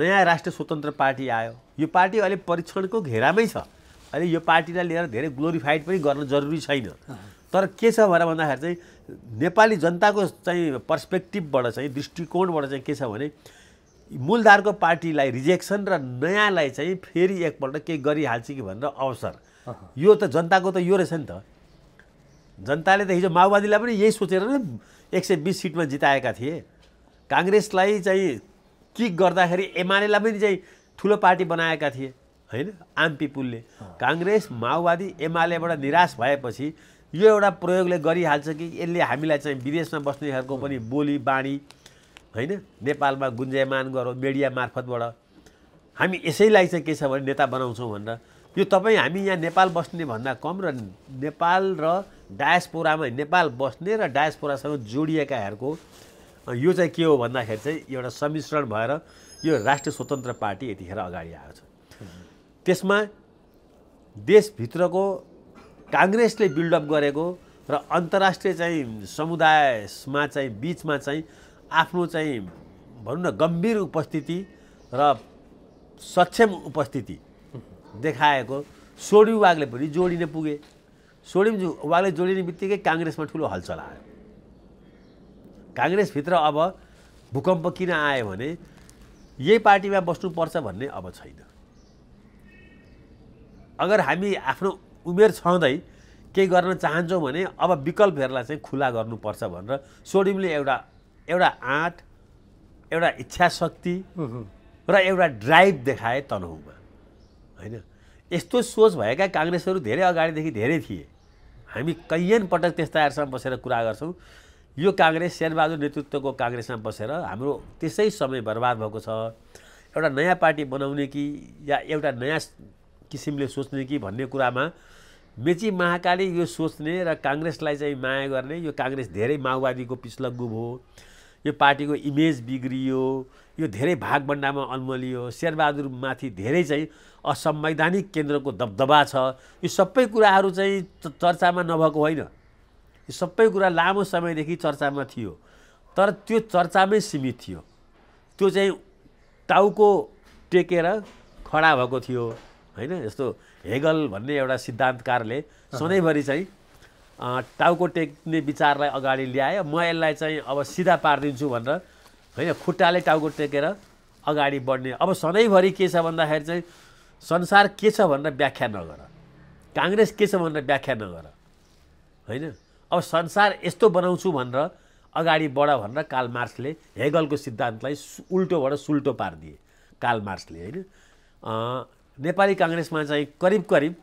नयाँ राष्ट्रिय स्वतन्त्र पार्टी आयो यो पार्टी अहिले परीक्षणको घेरामै छ अहिले यो पार्टीलाई लिएर धेरै ग्लोरिफाइड पनि गर्न जरुरी छैन तर के छ भनेर भन्दाखेरि चाहिँ नेपाली जनताको चाहिँ पर्सपेक्टिभबाट चाहिँ दृष्टिकोणबाट चाहिँ के छ भने मूलधारको पार्टीलाई रिजेक्सन र नयाँलाई चाहिँ फेरि एकपल्ट केही गरिहाल्छ कि भनेर अवसर यो त जनताको त यो रहेछ नि त जनताले त हिजो माओवादीलाई पनि यही सोचेर नै एक सय बिस सिटमा जिताएका थिए काङ्ग्रेसलाई चाहिँ किक गर्दाखेरि एमालेलाई पनि चाहिँ ठुलो पार्टी बनाएका थिए होइन आम पिपुलले काङ्ग्रेस माओवादी एमालेबाट निराश भएपछि यो एउटा प्रयोगले गरिहाल्छ कि यसले हामीलाई चाहिँ विदेशमा बस्नेहरूको पनि बोली बाणी होइन नेपालमा गुन्जयमान गरौँ मिडिया मार्फतबाट हामी यसैलाई चाहिँ के छ भने नेता बनाउँछौँ भनेर यो तपाईँ हामी यहाँ नेपाल बस्ने भन्दा कम र नेपाल र डायसपोरामा नेपाल बस्ने र डायसपोरासँग जोडिएकाहरूको यो चाहिँ के हो भन्दाखेरि चाहिँ एउटा सम्मिश्रण भएर यो राष्ट्रिय स्वतन्त्र पार्टी यतिखेर अगाडि आएको छ त्यसमा देशभित्रको काङ्ग्रेसले बिल्डअप गरेको र अन्तर्राष्ट्रिय चाहिँ समुदायमा चाहिँ बिचमा चाहिँ आफ्नो चाहिँ भनौँ न गम्भीर उपस्थिति र सक्षम उपस्थिति देखाएको सोडिम वागले पनि जोडिन पुगे सोडिम वागले जोडिने बित्तिकै काङ्ग्रेसमा ठुलो हलचल आयो काङ्ग्रेसभित्र अब भूकम्प किन आयो भने यही पार्टीमा बस्नुपर्छ भन्ने अब छैन अगर हामी आफ्नो उमेर छँदै केही गर्न चाहन्छौँ भने अब विकल्पहरूलाई चाहिँ खुला गर्नुपर्छ भनेर सोडिमले एउटा एउटा आँट एउटा इच्छा शक्ति र एउटा ड्राइभ देखाए तनहुमा होइन यस्तो सोच भएका काङ्ग्रेसहरू धेरै अगाडिदेखि धेरै थिए हामी कैयन पटक त्यस्ताहरूसँग बसेर कुरा गर्छौँ यो काङ्ग्रेस शेरबहादुर नेतृत्वको काङ्ग्रेसमा बसेर हाम्रो त्यसै समय बर्बाद भएको छ एउटा नयाँ पार्टी बनाउने कि या एउटा नयाँ किसिमले सोच्ने कि भन्ने कुरामा मेची महाकाली यो सोच्ने र काङ्ग्रेसलाई चाहिँ माया गर्ने यो काङ्ग्रेस धेरै माओवादीको पिछलग्गु भयो यो पार्टीको इमेज बिग्रियो यो धेरै भागभन्डामा अल्मलियो शेरबहादुरमाथि धेरै चाहिँ असंवैधानिक केन्द्रको दबदबा छ यो सबै कुराहरू चाहिँ चर्चामा नभएको होइन यो सबै कुरा लामो समयदेखि चर्चामा थियो तर त्यो चर्चामै सीमित थियो त्यो चाहिँ टाउको टेकेर खडा भएको थियो होइन यस्तो हेगल भन्ने एउटा सिद्धान्तकारले सधैँभरि चाहिँ टाउको टेक्ने विचारलाई अगाडि ल्यायो म यसलाई चाहिँ अब सिधा पारिदिन्छु भनेर होइन खुट्टाले टाउको टेकेर अगाडि बढ्ने अब सधैँभरि के छ भन्दाखेरि चाहिँ संसार के छ भनेर व्याख्या नगर काङ्ग्रेस के छ भनेर व्याख्या नगर होइन अब संसार यस्तो बनाउँछु भनेर अगाडि बढ भनेर काल मार्क्सले हेगलको सिद्धान्तलाई उल्टोबाट सुल्टो पारिदिए काल मार्क्सले होइन नेपाली काङ्ग्रेसमा चाहिँ करिब करिब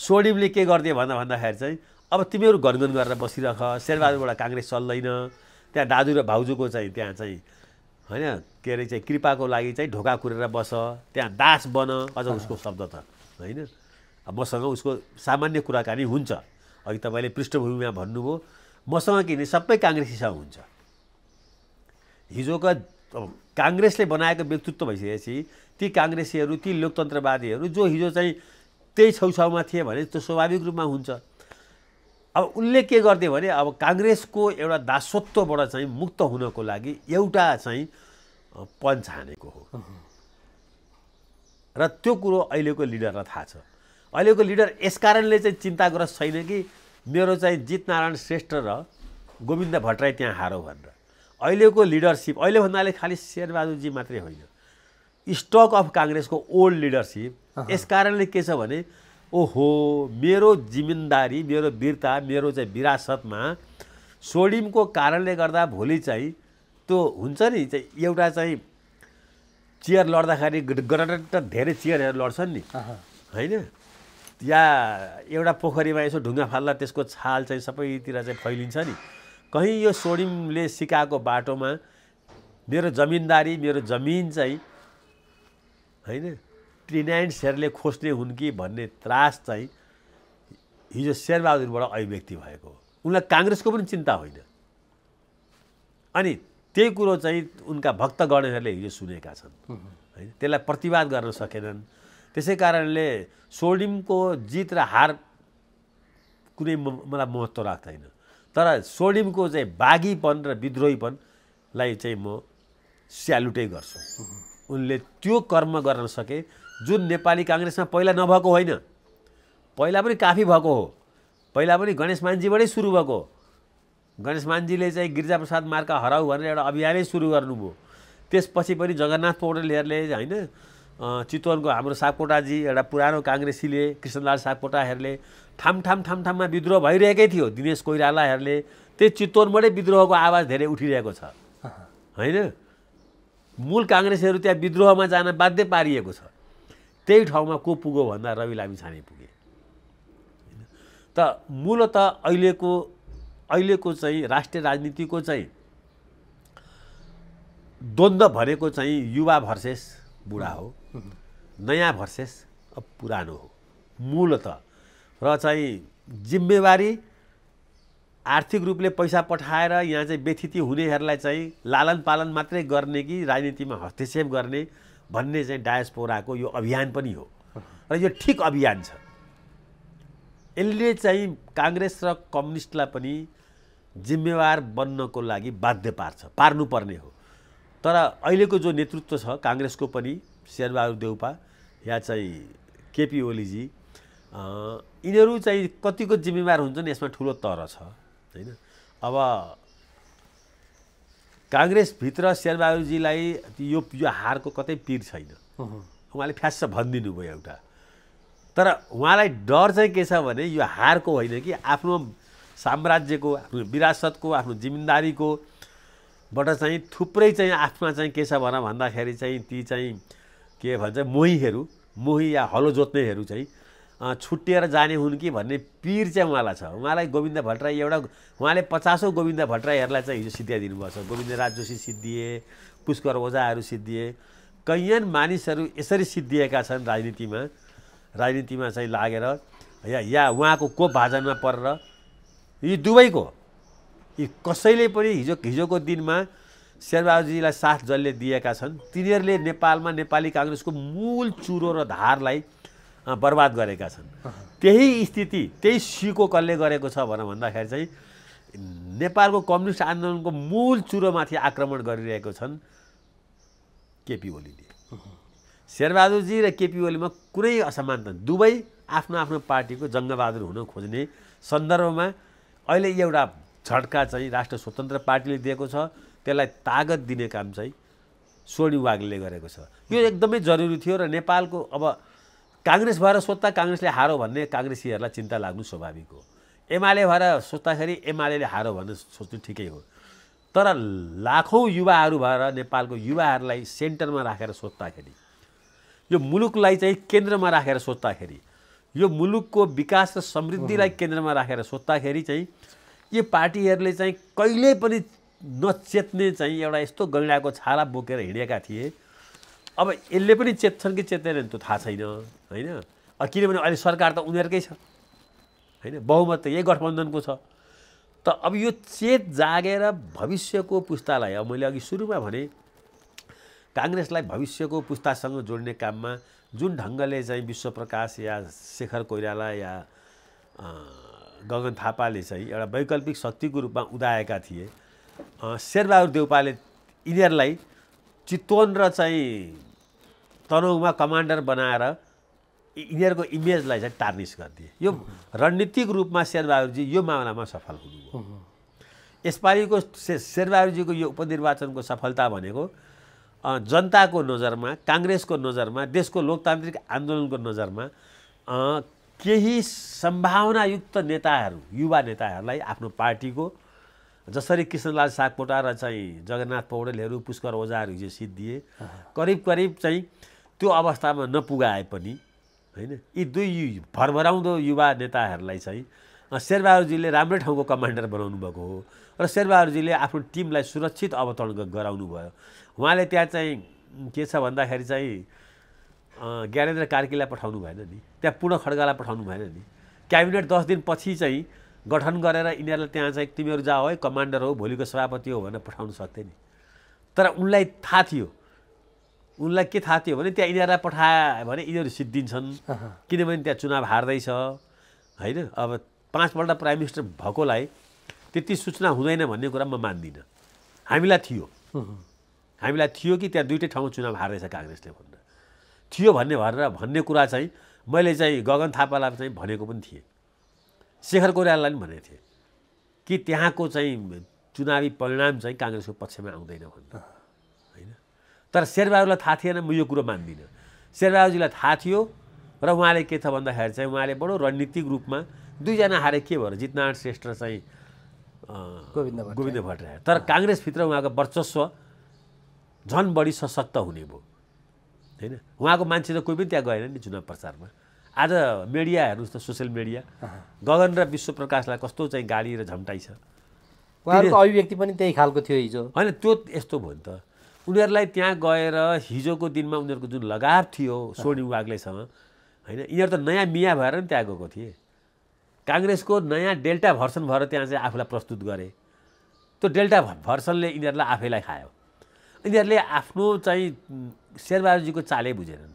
स्वर्णिमले के गरिदियो भन्दा भन्दाखेरि चाहिँ अब तिमीहरू घनघन गरेर बसिरह शेरबहादुरबाट काङ्ग्रेस चल्दैन त्यहाँ दाजु र भाउजूको चाहिँ त्यहाँ चाहिँ होइन के अरे चाहिँ कृपाको लागि चाहिँ ढोका कुरेर बस त्यहाँ दास बन अझ उसको शब्द त होइन मसँग उसको सामान्य कुराकानी हुन्छ अघि तपाईँले पृष्ठभूमिमा भन्नुभयो मसँग किने सबै काङ्ग्रेसीसँग हुन्छ हिजोका काङ्ग्रेसले बनाएको व्यक्तित्व भइसकेपछि ती काङ्ग्रेसीहरू ती लोकतन्त्रवादीहरू जो हिजो चाहिँ त्यही छेउछाउमा थिए भने त्यो स्वाभाविक रूपमा हुन्छ अब उसले के गर्थे भने अब काङ्ग्रेसको एउटा दासत्वबाट चाहिँ मुक्त हुनको लागि एउटा चाहिँ पञ्च हानेको हो र त्यो कुरो अहिलेको लिडरलाई थाहा छ अहिलेको लिडर यसकारणले चाहिँ चिन्ताग्रस्त छैन कि मेरो चाहिँ जितनारायण श्रेष्ठ र गोविन्द भट्टराई त्यहाँ हारो भनेर अहिलेको लिडरसिप अहिले भन्नाले खालि शेरबहादुरजी मात्रै होइन स्टक अफ काङ्ग्रेसको ओल्ड लिडरसिप यस कारणले के छ भने ओहो मेरो जिम्मेदारी मेरो वीरता मेरो चाहिँ विरासतमा सोडिमको कारणले गर्दा भोलि चाहिँ त्यो हुन्छ नि चाहिँ एउटा चाहिँ चियर लड्दाखेरि गणट धेरै चियरहरू लड्छन् नि होइन या एउटा पोखरीमा यसो ढुङ्गा फाल्दा त्यसको छाल चाहिँ सबैतिर चाहिँ फैलिन्छ नि कहीँ यो सोडिमले सिकाएको बाटोमा मेरो जमिनदारी मेरो जमिन चाहिँ होइन ट्रिनाइन्सहरूले खोज्ने हुन् कि भन्ने त्रास चाहिँ हिजो शेरबहादुरबाट अभिव्यक्ति भएको हो उनलाई काङ्ग्रेसको पनि चिन्ता होइन अनि त्यही कुरो चाहिँ उनका भक्तगणहरूले हिजो सुनेका छन् होइन त्यसलाई प्रतिवाद गर्न सकेनन् त्यसै कारणले सोडियमको जित र हार कुनै मलाई महत्त्व राख्दैन तर सोडियमको चाहिँ बाघीपन र विद्रोहीपनलाई चाहिँ म स्यालुटै गर्छु उनले त्यो कर्म गर्न सके जुन नेपाली काङ्ग्रेसमा पहिला नभएको होइन पहिला पनि काफी भएको हो पहिला पनि गणेश मान्जीबाटै सुरु भएको गणेश मान्जीले चाहिँ गिरिजाप्रसाद मार्का हराउ भनेर एउटा अभियानै सुरु गर्नुभयो त्यसपछि पनि जगन्नाथ पौडेलहरूले होइन चितवनको हाम्रो सापकोटाजी एउटा पुरानो काङ्ग्रेसीले कृष्णलाल सापकोटाहरूले ठाम ठाम ठाम ठाममा विद्रोह भइरहेकै थियो दिनेश कोइरालाहरूले त्यही चितवनबाटै विद्रोहको आवाज धेरै उठिरहेको छ होइन मूल काङ्ग्रेसहरू त्यहाँ विद्रोहमा जान बाध्य पारिएको छ त्यही ठाउँमा को पुग्यो भन्दा रवि लामी छाने पुगे त मूलत अहिलेको अहिलेको चाहिँ राष्ट्रिय राजनीतिको चाहिँ द्वन्द्व भनेको चाहिँ युवा भर्सेस बुढा हो नयाँ भर्सेस पुरानो हो मूलत र चाहिँ जिम्मेवारी आर्थिक रूपले पैसा पठाएर यहाँ चाहिँ व्यथिति हुनेहरूलाई चाहिँ लालन पालन मात्रै गर्ने कि राजनीतिमा हस्तक्षेप गर्ने भन्ने चाहिँ डायस्पोराको यो अभियान पनि हो र यो ठिक अभियान छ यसले चाहिँ काङ्ग्रेस र कम्युनिस्टलाई पनि जिम्मेवार बन्नको लागि बाध्य पार्छ पार्नुपर्ने हो तर अहिलेको जो नेतृत्व छ काङ्ग्रेसको पनि शेरबहादुर देउपा या चाहिँ केपी ओलीजी यिनीहरू चाहिँ कतिको जिम्मेवार हुन्छन् यसमा ठुलो तर छ होइन अब काङ्ग्रेसभित्र शेरबहादुरजीलाई यो यो हारको कतै पिर छैन उहाँले फ्यास भनिदिनु भयो एउटा तर उहाँलाई डर चाहिँ के छ भने यो हारको होइन कि आफ्नो साम्राज्यको आफ्नो विरासतको आफ्नो जिम्मेदारीको चाहिँ थुप्रै चाहिँ आफ्ना चाहिँ के छ भन भन्दाखेरि चाहिँ ती चाहिँ के भन्छ मोहीहरू मोही या हलो जोत्नेहरू चाहिँ छुट्टिएर जाने हुन् कि भन्ने पिर चाहिँ उहाँलाई छ उहाँलाई गोविन्द भट्टराई एउटा उहाँले पचासौँ गोविन्द भट्टराईहरूलाई चाहिँ हिजो दिनुभएको छ गोविन्द राज जोशी सिद्धिए पुष्कर ओझाहरू सिद्धिए कैयन मानिसहरू यसरी सिद्धिएका छन् राजनीतिमा राजनीतिमा चाहिँ लागेर या या उहाँको को भाजनमा परेर यी दुवैको यी कसैले पनि हिजो हिजोको दिनमा शेरबहादुरजीलाई साथ जसले दिएका छन् तिनीहरूले नेपालमा नेपाली काङ्ग्रेसको मूल चुरो र धारलाई बर्बाद गरेका छन् त्यही स्थिति त्यही सिको कसले गरेको छ भनेर भन्दाखेरि चाहिँ नेपालको कम्युनिस्ट आन्दोलनको मूल चुरोमाथि आक्रमण गरिरहेको छन् केपी ओलीले शेरबहादुरजी र केपी ओलीमा कुनै असमानता दुवै आफ्नो आफ्नो पार्टीको जङ्गबहादुर हुन खोज्ने सन्दर्भमा अहिले एउटा झट्का चाहिँ राष्ट्र स्वतन्त्र पार्टीले दिएको छ त्यसलाई तागत दिने काम चाहिँ सोनी वागले गरेको छ यो एकदमै जरुरी थियो र नेपालको अब काङ्ग्रेस भएर सोध्दा काङ्ग्रेसले हारो भन्ने काङ्ग्रेसीहरूलाई चिन्ता लाग्नु स्वाभाविक हो एमाले भएर सोच्दाखेरि एमाले हारो भन्ने सोच्नु ठिकै हो तर लाखौँ युवाहरू भएर नेपालको युवाहरूलाई सेन्टरमा राखेर सोद्धाखेरि यो मुलुकलाई चाहिँ केन्द्रमा राखेर सोद्धाखेरि यो मुलुकको विकास र समृद्धिलाई केन्द्रमा राखेर सोद्धाखेरि चाहिँ यी पार्टीहरूले चाहिँ कहिले पनि नचेत्ने चाहिँ एउटा यस्तो गैँडाको छाला बोकेर हिँडेका थिए अब यसले पनि चेत्छन् कि चेत्दैनन् त्यो थाहा छैन होइन किनभने अहिले सरकार त उनीहरूकै छ होइन बहुमत त यही गठबन्धनको छ त अब यो चेत जागेर भविष्यको पुस्तालाई अब मैले अघि सुरुमा भने काङ्ग्रेसलाई भविष्यको पुस्तासँग जोड्ने काममा जुन ढङ्गले चाहिँ विश्वप्रकाश या शेखर कोइराला या गगन थापाले चाहिँ एउटा वैकल्पिक शक्तिको रूपमा उदाएका थिए शेरबहादुर देउपाले यिनीहरूलाई चितवन र चाहिँ तनहुमा कमान्डर बनाएर यिनीहरूको इमेजलाई चाहिँ टार्निस गरिदिए यो रणनीतिक रूपमा शेरबहादुरजी यो मामलामा सफल हुनुभयो यसपालिको शेरबहादुरजीको यो उपनिर्वाचनको सफलता भनेको जनताको नजरमा काङ्ग्रेसको नजरमा देशको लोकतान्त्रिक आन्दोलनको नजरमा केही सम्भावनायुक्त नेताहरू युवा नेताहरूलाई आफ्नो पार्टीको जसरी कृष्णलाल सागकोटा र चाहिँ जगन्नाथ पौडेलहरू पुष्कर ओझाहरू हिजो सिद्धिए करिब करिब चाहिँ त्यो अवस्थामा नपुगाए पनि होइन यी दुई भरभराउँदो युवा नेताहरूलाई चाहिँ शेरबहादुरजीले राम्रै ठाउँको कमान्डर बनाउनु भएको हो र शेरबहादुरजीले आफ्नो टिमलाई सुरक्षित अवतरण गराउनु भयो उहाँले त्यहाँ चाहिँ के छ भन्दाखेरि चाहिँ ज्ञानेन्द्र कार्कीलाई पठाउनु भएन नि त्यहाँ पुनः खड्गालाई पठाउनु भएन नि क्याबिनेट दस दिनपछि चाहिँ गठन गरेर यिनीहरूलाई त्यहाँ चाहिँ तिमीहरू जा है कमान्डर हो भोलिको सभापति हो भनेर पठाउनु सक्थे नि तर उनलाई थाहा थियो उनलाई के थाहा थियो भने त्यहाँ यिनीहरूलाई पठायो भने यिनीहरू सिद्धिन्छन् किनभने त्यहाँ चुनाव हार्दैछ होइन अब पाँचपल्ट प्राइम मिनिस्टर भएकोलाई त्यति सूचना हुँदैन भन्ने कुरा म मान्दिनँ हामीलाई थियो हामीलाई थियो कि त्यहाँ दुइटै ठाउँमा चुनाव हार्दैछ काङ्ग्रेसले भनेर थियो भन्ने भनेर भन्ने कुरा चाहिँ मैले चाहिँ गगन थापालाई चाहिँ भनेको पनि थिएँ शेखर कोइरालालाई पनि भनेको थिएँ कि त्यहाँको चाहिँ चुनावी परिणाम चाहिँ काङ्ग्रेसको पक्षमा आउँदैन भन्नु होइन तर शेरबहादुरलाई थाहा थिएन म यो कुरो मान्दिनँ शेरबहादुरजीलाई थाहा थियो र उहाँले के छ भन्दाखेरि चाहिँ उहाँले बडो रणनीतिक रूपमा दुईजना हारे के भएर जितनारायण श्रेष्ठ चाहिँ गोविन्द गोविन्द भट्टराई तर काङ्ग्रेसभित्र उहाँको वर्चस्व झन् बढी सशक्त हुने भयो होइन उहाँको मान्छे त कोही पनि त्यहाँ गएन नि चुनाव प्रचारमा आज मिडिया हेर्नुहोस् त सोसियल मिडिया गगन र विश्वप्रकाशलाई कस्तो चाहिँ गाली र झम्टाइ छ उहाँहरूको अभिव्यक्ति पनि त्यही खालको थियो हिजो होइन त्यो यस्तो भयो नि त उनीहरूलाई त्यहाँ गएर हिजोको दिनमा उनीहरूको जुन लगाव थियो सोनी वाग्लेसँग होइन यिनीहरू त नयाँ मिया भएर नि त्यहाँ गएको थिए काङ्ग्रेसको नयाँ डेल्टा भर्सन भएर त्यहाँ चाहिँ आफूलाई प्रस्तुत गरे त्यो डेल्टा भर्सनले यिनीहरूलाई आफैलाई खायो यिनीहरूले आफ्नो चाहिँ शेरबहादुरजीको चालै बुझेनन्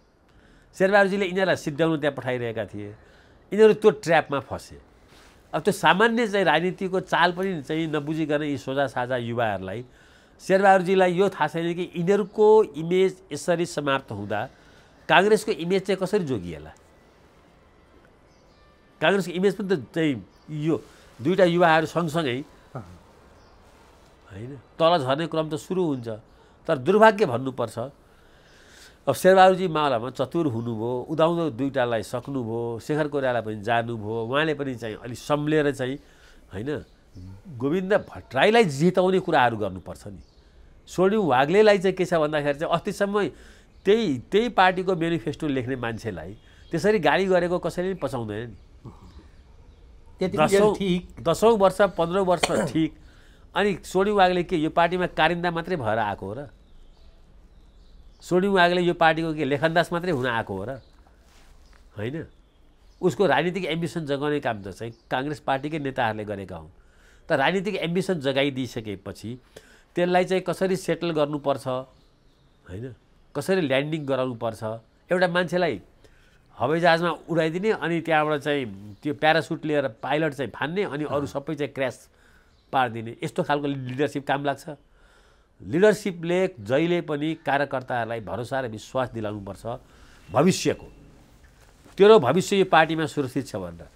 शेरबहादुरजीले यिनीहरूलाई सिद्ध्याउनु त्यहाँ पठाइरहेका थिए यिनीहरू त्यो ट्र्यापमा फसे अब त्यो सामान्य चाहिँ राजनीतिको चाल पनि चाहिँ नबुझिकन यी सोझा साझा युवाहरूलाई शेरबहादुरजीलाई यो थाहा छैन कि यिनीहरूको इमेज यसरी समाप्त हुँदा काङ्ग्रेसको इमेज चाहिँ कसरी जोगिएला काङ्ग्रेसको इमेज पनि त चाहिँ यो दुईवटा युवाहरू सँगसँगै होइन तल झर्ने क्रम त सुरु हुन्छ तर दुर्भाग्य भन्नुपर्छ अब शेरबहादुरजी मावलामा चतुर हुनुभयो उदाउँदो दुइटालाई सक्नुभयो शेखर कोइराला पनि जानुभयो उहाँले पनि चाहिँ अलिक सम्लेर चाहिँ होइन गोविन्द भट्टराईलाई जिताउने कुराहरू गर्नुपर्छ नि स्वर्णिम वाग्लेलाई चाहिँ के छ भन्दाखेरि चाहिँ अस्तिसम्म त्यही त्यही पार्टीको मेनिफेस्टो लेख्ने मान्छेलाई त्यसरी गाली गरेको कसैले पनि पचाउँदैन नि दसौँ ठिक दसौँ वर्ष पन्ध्रौँ वर्ष ठिक अनि सोनी वाग्ले के यो पार्टीमा कारिन्दा मात्रै भएर आएको हो र सोडिङ वागले यो पार्टीको के लेखनदास मात्रै हुन आएको हो र होइन उसको राजनीतिक एम्बिसन जगाउने काम त चाहिँ काङ्ग्रेस पार्टीकै नेताहरूले गरेका हुन् तर राजनीतिक एम्बिसन जगाइदिइसकेपछि त्यसलाई चाहिँ कसरी सेटल गर्नुपर्छ होइन कसरी ल्यान्डिङ गराउनुपर्छ एउटा मान्छेलाई हवाईजहाजमा उडाइदिने अनि त्यहाँबाट चाहिँ त्यो प्यारासुट लिएर पाइलट चाहिँ फान्ने अनि अरू सबै चाहिँ क्रास पारिदिने यस्तो खालको लिडरसिप काम लाग्छ लिडरसिपले जहिले पनि कार्यकर्ताहरूलाई भरोसा र विश्वास दिलाउनुपर्छ भविष्यको तेरो भविष्य यो पार्टीमा सुरक्षित छ भनेर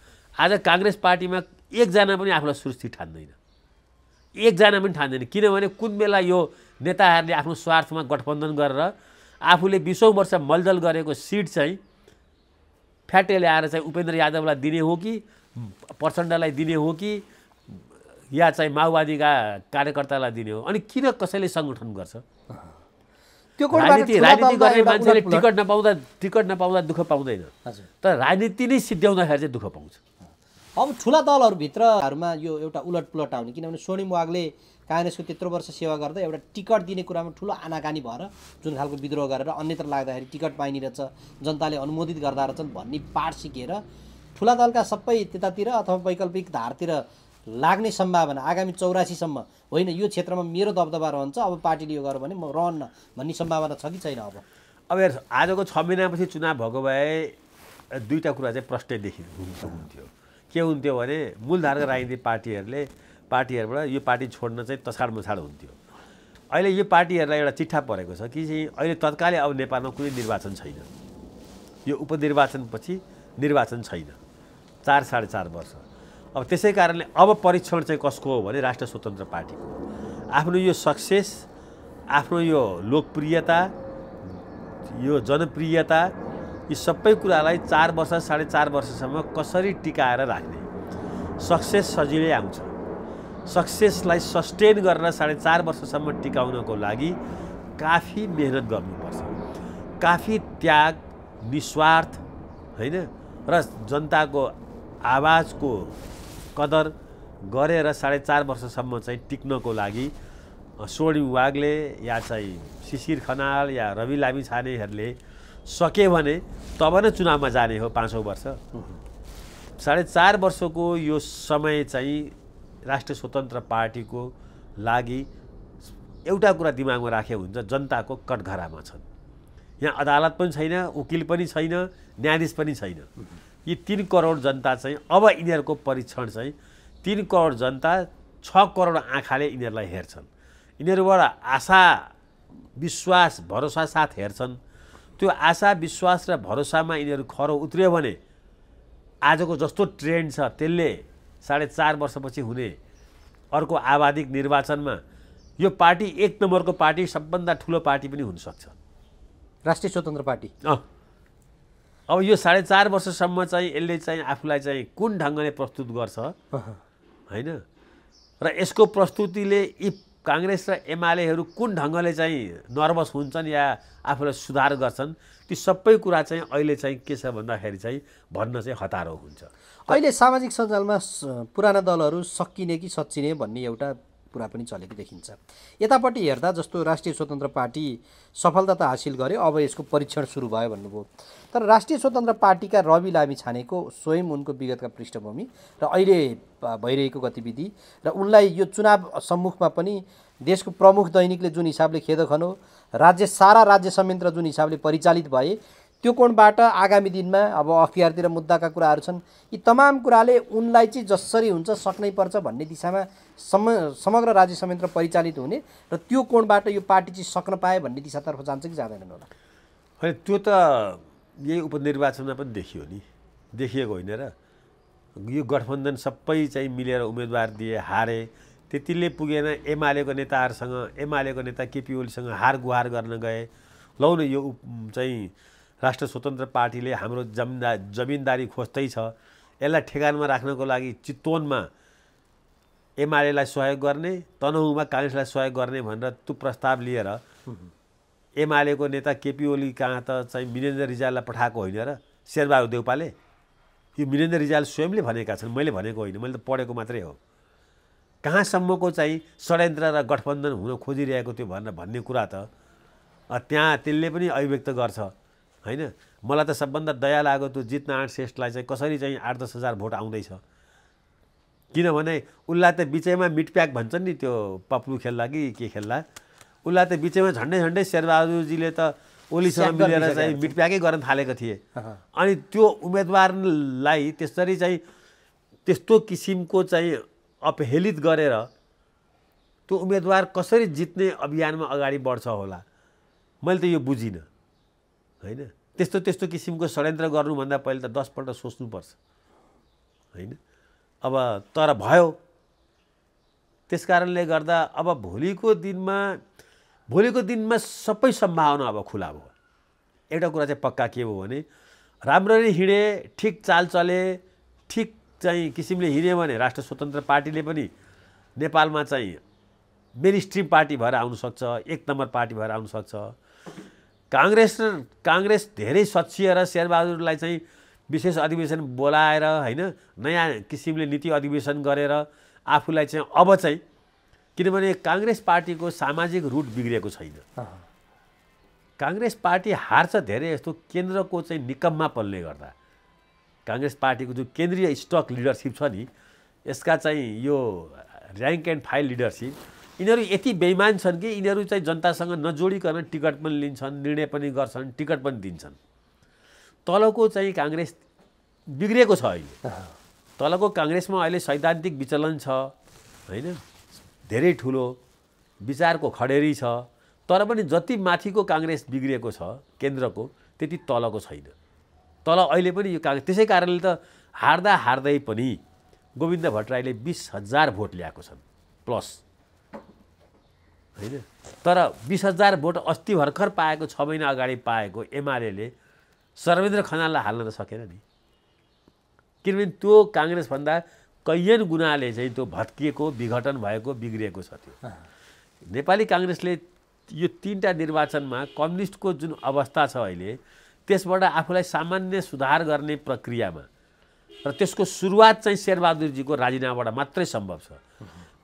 आज काङ्ग्रेस पार्टीमा एकजना पनि आफूलाई सुरक्षित ठान्दैन एकजना पनि ठान्दैन किनभने कुन बेला यो नेताहरूले आफ्नो स्वार्थमा गठबन्धन गरेर आफूले बिसौँ वर्ष मलजल गरेको सिट चाहिँ फ्याटे ल्याएर चाहिँ उपेन्द्र यादवलाई दिने हो कि प्रचण्डलाई दिने हो कि या चाहिँ माओवादीका कार्यकर्तालाई दिने हो अनि किन कसैले सङ्गठन गर्छ त्यो राजनीति राजनीति गर्ने मान्छेले टिकट नपाउँदा टिकट नपाउँदा दुःख पाउँदैन तर राजनीति नै सिद्ध्याउँदाखेरि चाहिँ दुःख पाउँछ अब ठुला दलहरूभित्रहरूमा यो एउटा उलट पुलट आउने किनभने सोनी वागले काङ्ग्रेसको त्यत्रो वर्ष सेवा गर्दा एउटा टिकट दिने कुरामा ठुलो आनाकानी भएर जुन खालको विद्रोह गरेर अन्यत्र लाग्दाखेरि टिकट पाइने रहेछ जनताले अनुमोदित गर्दा रहेछन् भन्ने पाठ सिकेर ठुला दलका सबै त्यतातिर अथवा वैकल्पिक धारतिर लाग्ने सम्भावना आगामी चौरासीसम्म होइन यो क्षेत्रमा मेरो दबदबा रहन्छ अब पार्टीले यो गर्यो भने म रहन्न भन्ने सम्भावना छ कि छैन अब अब हेर्छ आजको छ महिनापछि चुनाव भएको भए दुईवटा कुरा चाहिँ प्रष्टै देखि हुन्थ्यो के हुन्थ्यो भने मूलधारको राजनीतिक पार्टीहरूले पार्टीहरूबाट यो पार्टी छोड्न चाहिँ तछाड मुछाड हुन्थ्यो अहिले यो पार्टीहरूलाई एउटा चिठा परेको छ कि चाहिँ अहिले तत्कालै अब नेपालमा कुनै निर्वाचन छैन यो उपनिर्वाचनपछि निर्वाचन छैन चार साढे चार वर्ष अब त्यसै कारणले अब परीक्षण चाहिँ कसको हो भने राष्ट्र स्वतन्त्र पार्टीको आफ्नो यो सक्सेस आफ्नो यो लोकप्रियता यो जनप्रियता यी सबै कुरालाई चार वर्ष साढे चार वर्षसम्म कसरी टिकाएर राख्ने सक्सेस सजिलै आउँछ सक्सेसलाई सस्टेन गरेर साढे चार वर्षसम्म टिकाउनको लागि काफी मेहनत गर्नुपर्छ काफी त्याग निस्वार्थ होइन र जनताको आवाजको कदर गरेर साढे चार वर्षसम्म चाहिँ टिक्नको लागि स्वर्ण वागले या चाहिँ शिशिर खनाल या रवि लामी छानेहरूले सके भने तब नै चुनावमा जाने हो पाँचौँ वर्ष साढे चार वर्षको यो समय चाहिँ राष्ट्रिय स्वतन्त्र पार्टीको लागि एउटा कुरा दिमागमा राखेको हुन्छ जनताको कटघरामा छन् यहाँ अदालत पनि छैन वकिल पनि छैन न्यायाधीश पनि छैन यी तिन करोड जनता चाहिँ अब यिनीहरूको परीक्षण चाहिँ तिन करोड जनता छ करोड आँखाले यिनीहरूलाई हेर्छन् यिनीहरूबाट आशा विश्वास भरोसा साथ हेर्छन् त्यो आशा विश्वास र भरोसामा यिनीहरू खरो उत्रियो भने आजको जस्तो ट्रेन्ड छ त्यसले साढे चार वर्षपछि हुने अर्को आवादिक निर्वाचनमा यो पार्टी एक नम्बरको पार्टी सबभन्दा ठुलो पार्टी पनि हुनसक्छ राष्ट्रिय स्वतन्त्र पार्टी अँ अब यो साढे चार वर्षसम्म चाहिँ यसले चाहिँ आफूलाई चाहिँ कुन ढङ्गले प्रस्तुत गर्छ होइन र यसको प्रस्तुतिले यी काङ्ग्रेस र एमालेहरू कुन ढङ्गले चाहिँ नर्भस हुन्छन् या आफूलाई सुधार गर्छन् ती सबै कुरा चाहिँ अहिले चाहिँ के छ भन्दाखेरि चाहिँ भन्न चाहिँ हतारो हुन्छ अहिले सामाजिक सञ्जालमा पुराना दलहरू सकिने कि सचिने भन्ने एउटा कुरा पनि चलेको देखिन्छ यतापट्टि हेर्दा जस्तो राष्ट्रिय स्वतन्त्र पार्टी सफलता त हासिल गर्यो अब यसको परीक्षण सुरु भयो भन्नुभयो तर राष्ट्रिय स्वतन्त्र पार्टीका रवि लामी छानेको स्वयं उनको विगतका पृष्ठभूमि र अहिले भइरहेको गतिविधि र उनलाई यो चुनाव सम्मुखमा पनि देशको प्रमुख दैनिकले जुन हिसाबले खेद खनो राज्य सारा राज्य संयन्त्र जुन हिसाबले परिचालित भए त्यो कोणबाट आगामी दिनमा अब अख्तियारतिर मुद्दाका कुराहरू छन् यी तमाम कुराले उनलाई चाहिँ जसरी हुन्छ सक्नै पर्छ भन्ने दिशामा सम समग्र राज्य संयन्त्र परिचालित हुने र त्यो कोणबाट यो पार्टी चाहिँ सक्न पाए भन्ने दिशातर्फ जान्छ कि जाँदैनन् होला होइन त्यो त यही उपनिर्वाचनमा पनि देखियो नि देखिएको होइन र यो गठबन्धन सबै चाहिँ मिलेर उम्मेदवार दिए हारे त्यतिले पुगेन एमालेको नेताहरूसँग एमालेको नेता केपी ओलीसँग हार गुहार गर्न गए लौ न यो चाहिँ राष्ट्र स्वतन्त्र पार्टीले हाम्रो जमिनदा जमिनदारी खोज्दैछ यसलाई ठेगानमा राख्नको लागि चितवनमा एमालेलाई सहयोग गर्ने तनहुमा काङ्ग्रेसलाई सहयोग गर्ने भनेर त्यो प्रस्ताव लिएर एमालेको नेता केपी ओली कहाँ त चाहिँ मिरेन्द्र रिजाललाई पठाएको होइन र शेरबहादुर देउपाले यो मिरेन्द्र रिजाल स्वयंले भनेका छन् मैले भनेको होइन मैले त पढेको मात्रै हो कहाँसम्मको चाहिँ षड्यन्त्र र गठबन्धन हुन खोजिरहेको थियो भनेर भन्ने कुरा त त्यहाँ त्यसले पनि अभिव्यक्त गर्छ होइन मलाई त सबभन्दा दया लाग्यो त्यो जित्न श्रेष्ठलाई चाहिँ कसरी चाहिँ आठ दस हजार भोट आउँदैछ किनभने उसलाई त बिचैमा मिटप्याक भन्छन् नि त्यो पप्लु खेल्दा कि के खेल्दा उसलाई त बिचैमा झन्डै झन्डै शेरबहादुरजीले त ओलीसँग मिलेर चाहिँ मिटप्याकै गर्न थालेको थिए अनि त्यो उम्मेदवारलाई त्यसरी चाहिँ त्यस्तो किसिमको चाहिँ अपहेलित गरेर त्यो उम्मेदवार कसरी जित्ने अभियानमा अगाडि बढ्छ होला मैले त यो बुझिनँ होइन त्यस्तो त्यस्तो किसिमको षड्यन्त्र गर्नुभन्दा पहिले त दसपल्ट सोच्नुपर्छ होइन अब तर भयो त्यस कारणले गर्दा अब भोलिको दिनमा भोलिको दिनमा सबै सम्भावना अब खुला भयो एउटा कुरा चाहिँ पक्का के हो भने राम्ररी हिँडे ठिक चाल चले ठिक चाहिँ किसिमले हिँड्यो भने राष्ट्र स्वतन्त्र पार्टीले पनि नेपालमा चाहिँ मेन स्ट्रिम पार्टी भएर आउनसक्छ एक नम्बर पार्टी भएर आउनसक्छ काङ्ग्रेस र काङ्ग्रेस धेरै सचिएर शेरबहादुरलाई चाहिँ विशेष अधिवेशन बोलाएर होइन नयाँ किसिमले नीति अधिवेशन गरेर आफूलाई चाहिँ अब चाहिँ किनभने काङ्ग्रेस पार्टीको सामाजिक रूट बिग्रिएको छैन काङ्ग्रेस पार्टी हार्छ धेरै यस्तो केन्द्रको चाहिँ पल्ने गर्दा काङ्ग्रेस पार्टीको जुन केन्द्रीय स्टक लिडरसिप छ नि यसका चाहिँ यो ऱ्याङ्क एन्ड फाइल लिडरसिप यिनीहरू यति बेइमान छन् कि यिनीहरू चाहिँ जनतासँग नजोडिकन टिकट पनि लिन्छन् निर्णय पनि गर्छन् टिकट पनि दिन्छन् तलको चाहिँ काङ्ग्रेस बिग्रिएको छ अहिले तलको काङ्ग्रेसमा अहिले सैद्धान्तिक विचलन छ होइन धेरै ठुलो विचारको खडेरी छ तर पनि जति माथिको काङ्ग्रेस बिग्रिएको छ केन्द्रको त्यति तलको छैन तल अहिले पनि यो काङ्ग्रेस त्यसै कारणले त हार्दा हार्दै पनि गोविन्द भट्टराईले बिस हजार भोट ल्याएको छन् प्लस होइन तर बिस हजार भोट अस्ति भर्खर पाएको छ महिना अगाडि पाएको एमाले सर्वेन्द्र खनाललाई हाल्न त सकेन नि किनभने त्यो काङ्ग्रेसभन्दा कैयन गुणाले चाहिँ त्यो भत्किएको विघटन भएको बिग्रिएको छ त्यो नेपाली काङ्ग्रेसले यो तिनवटा निर्वाचनमा कम्युनिस्टको जुन अवस्था छ अहिले त्यसबाट आफूलाई सामान्य सुधार गर्ने प्रक्रियामा र त्यसको सुरुवात चाहिँ शेरबहादुरजीको राजीनामाबाट मात्रै सम्भव छ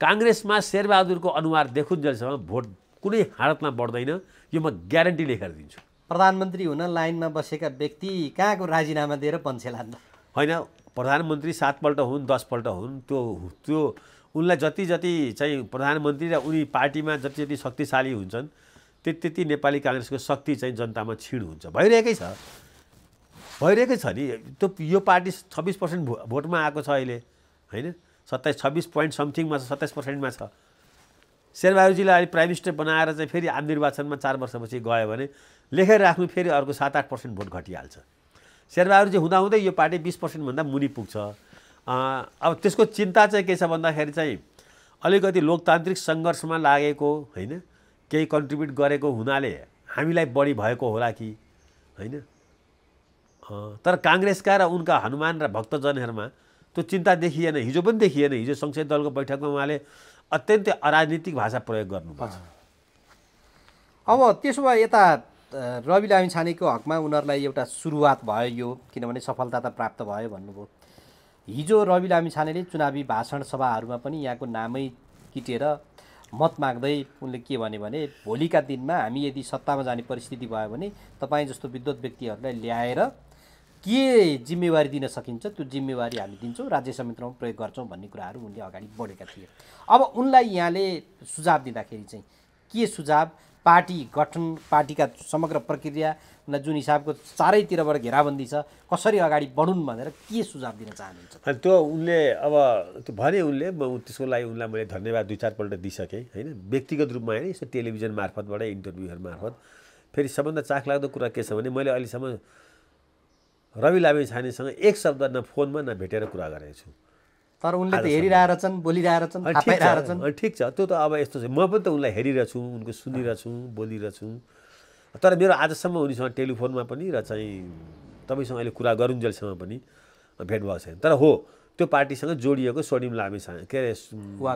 काङ्ग्रेसमा शेरबहादुरको अनुहार देखुन्जेलसम्म भोट कुनै हालतमा बढ्दैन यो म ग्यारेन्टी लेखेर दिन्छु प्रधानमन्त्री हुन लाइनमा बसेका व्यक्ति कहाँको राजीनामा दिएर पन्छे लान्छ होइन प्रधानमन्त्री सातपल्ट हुन् दसपल्ट हुन् त्यो त्यो उनलाई जति जति चाहिँ प्रधानमन्त्री र उनी पार्टीमा जति जति शक्तिशाली हुन्छन् त्यति त्यति नेपाली काङ्ग्रेसको शक्ति चाहिँ जनतामा छिड हुन्छ भइरहेकै छ भइरहेकै छ नि त्यो यो पार्टी छब्बिस पर्सेन्ट भोटमा आएको छ अहिले होइन सत्ताइस छब्बिस पोइन्ट समथिङमा छ सत्ताइस पर्सेन्टमा छ शेरबहादुरजीलाई अहिले प्राइम मिनिस्टर बनाएर चाहिँ फेरि आम निर्वाचनमा चार वर्षपछि गयो भने लेखेर राख्नु फेरि अर्को सात आठ पर्सेन्ट भोट घटिहाल्छ शेरबहादुरजी हुँदाहुँदै यो पार्टी बिस पर्सेन्टभन्दा मुनि पुग्छ अब त्यसको चिन्ता चाहिँ के छ भन्दाखेरि चाहिँ अलिकति लोकतान्त्रिक सङ्घर्षमा लागेको होइन केही कन्ट्रिब्युट गरेको हुनाले हामीलाई बढी भएको होला कि होइन तर काङ्ग्रेसका र उनका हनुमान र भक्तजनहरूमा त्यो चिन्ता देखिएन हिजो पनि देखिएन हिजो संसदीय दलको बैठकमा उहाँले अत्यन्तै अराजनीतिक भाषा प्रयोग गर्नुपर्छ अब त्यसो भए यता रवि लामी छानेको हकमा उनीहरूलाई एउटा सुरुवात भयो यो किनभने सफलता त प्राप्त भयो भन्नुभयो हिजो रवि लामी छानेले चुनावी भाषण सभाहरूमा पनि यहाँको नामै किटेर मत माग्दै उनले के भन्यो भने भोलिका दिनमा हामी यदि सत्तामा जाने परिस्थिति भयो भने तपाईँ जस्तो विद्वत व्यक्तिहरूलाई ल्याएर के जिम्मेवारी दिन सकिन्छ त्यो जिम्मेवारी हामी दिन्छौँ राज्य समितिमा प्रयोग गर्छौँ भन्ने कुराहरू उनले अगाडि बढेका थिए अब उनलाई यहाँले सुझाव दिँदाखेरि चाहिँ के सुझाव पार्टी गठन पार्टीका समग्र प्रक्रिया जुन हिसाबको चारैतिरबाट घेराबन्दी छ कसरी अगाडि बढुन् भनेर के सुझाव दिन चाहनुहुन्छ त्यो उनले अब त्यो भने उनले म त्यसको लागि उनलाई मैले धन्यवाद दुई चारपल्ट दिइसकेँ होइन व्यक्तिगत रूपमा होइन यसो टेलिभिजन मार्फतबाट इन्टरभ्यूहरू मार्फत फेरि सबभन्दा चाखलाग्दो कुरा के छ भने मैले अहिलेसम्म रवि लामी छानेसँग एक शब्द न फोनमा न भेटेर कुरा गरेको छु तर उनले त हेरिरहेर छन् छन् ठिक छ त्यो त अब यस्तो छ म पनि त उनलाई हेरिरहेछु उनको सुनिरहेछु बोलिरहेछु तर मेरो आजसम्म उनीसँग टेलिफोनमा पनि र चाहिँ तपाईँसँग अहिले कुरा गरुन्जेलसँग पनि भेट भएको छैन तर हो त्यो पार्टीसँग जोडिएको स्वर्णिम लामेसँग के अरे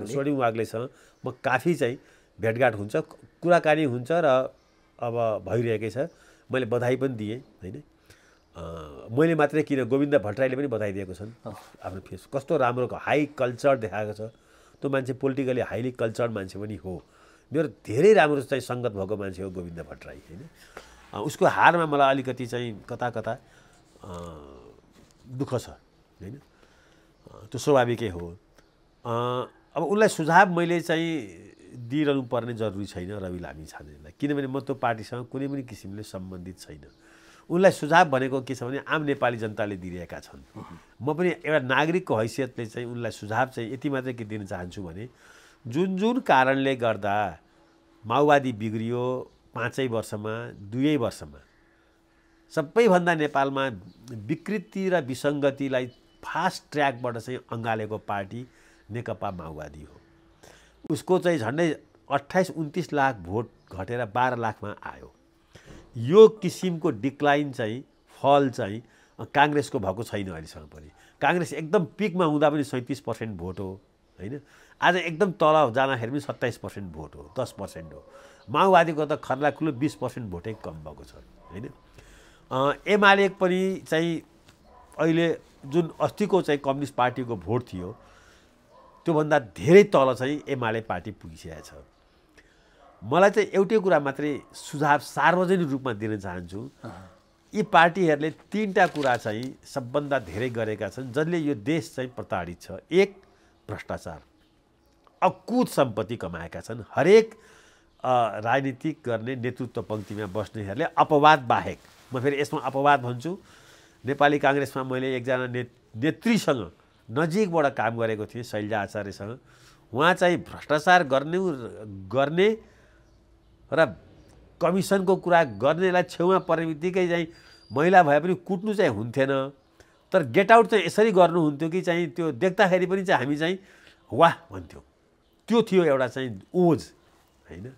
स्वर्णिम वाग्लेसँग म काफी चाहिँ भेटघाट हुन्छ कुराकानी हुन्छ र अब भइरहेकै छ मैले बधाई पनि दिएँ होइन मैले मात्रै किन गोविन्द भट्टराईले पनि बताइदिएको छन् आफ्नो फेस कस्तो राम्रो हाई कल्चर देखाएको छ त्यो मान्छे पोलिटिकली हाइली कल्चर्ड मान्छे पनि हो मेरो धेरै राम्रो चाहिँ सङ्गत भएको मान्छे हो गोविन्द भट्टराई होइन उसको हारमा मलाई अलिकति चाहिँ कता कता दुःख छ होइन त्यो स्वाभाविकै हो अब उसलाई सुझाव मैले चाहिँ दिइरहनु पर्ने जरुरी छैन रवि लामी छानेलाई किनभने म त्यो पार्टीसँग कुनै पनि किसिमले सम्बन्धित छैन उनलाई सुझाव भनेको के छ भने आम नेपाली जनताले दिइरहेका छन् म पनि एउटा नागरिकको हैसियतले चाहिँ उनलाई सुझाव चाहिँ यति मात्रै के दिन चाहन्छु भने जुन जुन कारणले गर्दा माओवादी बिग्रियो पाँचै वर्षमा दुवै वर्षमा सबैभन्दा नेपालमा विकृति र विसङ्गतिलाई फास्ट ट्र्याकबाट चाहिँ अँगालेको पार्टी नेकपा माओवादी हो उसको चाहिँ झन्डै अट्ठाइस उन्तिस लाख भोट घटेर बाह्र लाखमा आयो यो किसिमको डिक्लाइन चाहिँ फल चाहिँ काङ्ग्रेसको भएको छैन अहिलेसम्म पनि काङ्ग्रेस एकदम पिकमा हुँदा पनि सैँतिस पर्सेन्ट भोट हो होइन आज एकदम तल जाँदाखेरि पनि सत्ताइस पर्सेन्ट भोट हो दस पर्सेन्ट हो माओवादीको त खर्ला खुल्लो बिस पर्सेन्ट भोटै कम भएको छ होइन एमाले पनि चाहिँ अहिले जुन अस्तिको चाहिँ कम्युनिस्ट पार्टीको भोट थियो त्योभन्दा धेरै तल चाहिँ एमाले पार्टी पुगिसकेको छ मलाई चाहिँ एउटै कुरा मात्रै सुझाव सार्वजनिक रूपमा दिन चाहन्छु यी पार्टीहरूले तिनवटा कुरा चाहिँ सबभन्दा धेरै गरेका छन् जसले यो देश चाहिँ प्रताडित छ एक भ्रष्टाचार अकुत सम्पत्ति कमाएका छन् हरेक राजनीतिक गर्ने नेतृत्व पङ्क्तिमा बस्नेहरूले अपवाद बाहेक म फेरि यसमा अपवाद भन्छु नेपाली काङ्ग्रेसमा मैले एकजना ने नेत्रीसँग नजिकबाट काम गरेको थिएँ शैलजा आचार्यसँग उहाँ चाहिँ भ्रष्टाचार गर्ने गर्ने र कमिसनको कुरा गर्नेलाई छेउमा पर्ने बित्तिकै चाहिँ महिला भए पनि कुट्नु चाहिँ हुन्थेन तर गेट आउट चाहिँ यसरी गर्नुहुन्थ्यो कि चाहिँ त्यो देख्दाखेरि पनि चाहिँ हामी चाहिँ वाह भन्थ्यौँ त्यो थियो एउटा चाहिँ ओज होइन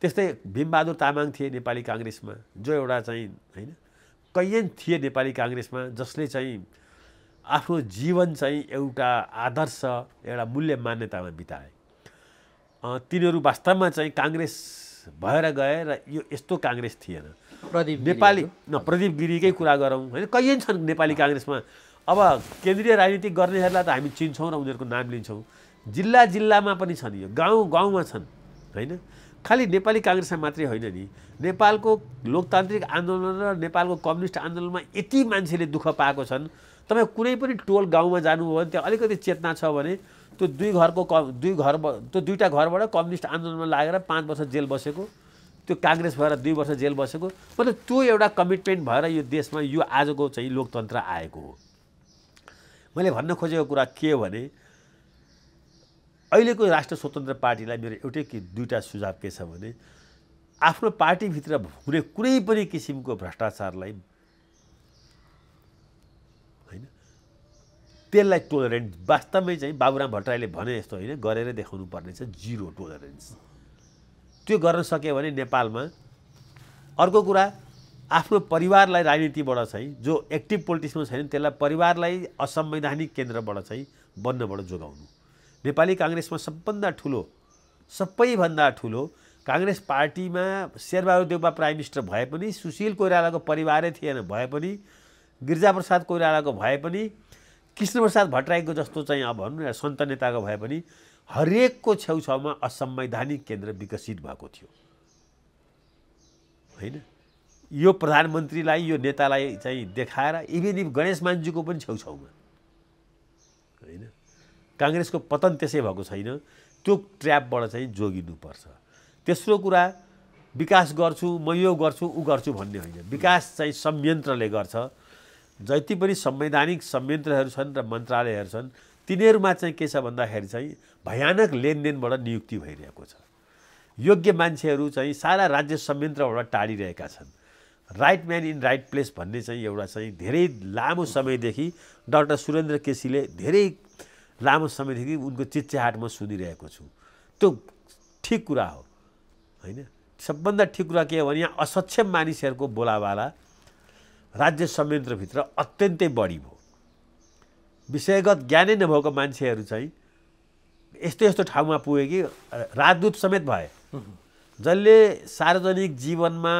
त्यस्तै भीमबहादुर तामाङ थिए नेपाली काङ्ग्रेसमा जो एउटा चाहिँ होइन कैयन थिए नेपाली काङ्ग्रेसमा जसले चाहिँ आफ्नो जीवन चाहिँ एउटा आदर्श एउटा मूल्य मान्यतामा बिताए तिनीहरू वास्तवमा चाहिँ काङ्ग्रेस भएर गए र यो यस्तो काङ्ग्रेस थिएन प्रदीप नेपाली न प्रदीप गिरीकै कुरा गरौँ होइन कैयन छन् नेपाली काङ्ग्रेसमा अब केन्द्रीय राजनीति गर्नेहरूलाई त हामी चिन्छौँ र उनीहरूको नाम लिन्छौँ जिल्ला जिल्लामा पनि छन् यो गाउँ गाउँमा छन् होइन खालि नेपाली काङ्ग्रेसमा मात्रै होइन नि नेपालको लोकतान्त्रिक आन्दोलन र नेपालको कम्युनिस्ट आन्दोलनमा यति मान्छेले दुःख पाएको छन् तपाईँ कुनै पनि टोल गाउँमा जानुभयो भने त्यहाँ अलिकति चेतना छ भने त्यो दुई घरको क दुई घर त्यो दुईवटा घरबाट कम्युनिस्ट आन्दोलनमा लागेर पाँच वर्ष जेल बसेको त्यो काङ्ग्रेस भएर दुई वर्ष जेल बसेको मतलब त्यो एउटा कमिटमेन्ट भएर यो देशमा यो आजको चाहिँ लोकतन्त्र आएको हो मैले भन्न खोजेको कुरा के हो भने अहिलेको राष्ट्र स्वतन्त्र पार्टीलाई मेरो एउटै के दुईवटा सुझाव के छ भने आफ्नो पार्टीभित्र हुने कुनै पनि किसिमको भ्रष्टाचारलाई त्यसलाई टोलरेन्स वास्तवमै चाहिँ बाबुराम भट्टराईले भने जस्तो होइन गरेर देखाउनु पर्ने छ जिरो टोलरेन्स त्यो गर्न सक्यो भने नेपालमा अर्को कुरा आफ्नो परिवारलाई राजनीतिबाट चाहिँ जो एक्टिभ पोलिटिक्समा छैन त्यसलाई परिवारलाई असंवैधानिक केन्द्रबाट चाहिँ बन्नबाट जोगाउनु नेपाली काङ्ग्रेसमा सबभन्दा ठुलो सबैभन्दा ठुलो काङ्ग्रेस पार्टीमा शेरबहादुर देउबा प्राइम मिनिस्टर भए पनि सुशील कोइरालाको परिवारै थिएन भए पनि गिरिजाप्रसाद कोइरालाको भए पनि कृष्णप्रसाद भट्टराईको जस्तो चाहिँ अब भनौँ न सन्त नेताको भए पनि हरेकको छेउछाउमा असंवैधानिक केन्द्र विकसित भएको थियो होइन यो प्रधानमन्त्रीलाई यो नेतालाई चाहिँ देखाएर इभेन इफ गणेश मान्ज्यूको पनि छेउछाउमा होइन काङ्ग्रेसको पतन त्यसै भएको छैन त्यो ट्र्यापबाट चाहिँ जोगिनुपर्छ तेस्रो कुरा विकास गर्छु म यो गर्छु ऊ गर्छु भन्ने होइन विकास चाहिँ संयन्त्रले गर्छ जति पनि संवैधानिक संयन्त्रहरू छन् र मन्त्रालयहरू छन् तिनीहरूमा चाहिँ के छ भन्दाखेरि चाहिँ भयानक लेनदेनबाट नियुक्ति भइरहेको छ योग्य मान्छेहरू चाहिँ सारा राज्य संयन्त्रबाट टाढिरहेका छन् right man in right place भन्ने चाहिँ एउटा चाहिँ धेरै लामो समयदेखि डाक्टर सुरेन्द्र केसीले धेरै लामो समयदेखि उनको चिच्चाहाट सुनिरहेको छु त्यो ठिक कुरा हो होइन सबभन्दा ठिक कुरा के हो भने यहाँ असक्षम मानिसहरूको बोलावाला राज्य संयन्त्रभित्र अत्यन्तै बढी भयो विषयगत ज्ञानै नभएको मान्छेहरू चाहिँ यस्तो यस्तो ठाउँमा पुगे कि राजदूत समेत भए जसले सार्वजनिक जीवनमा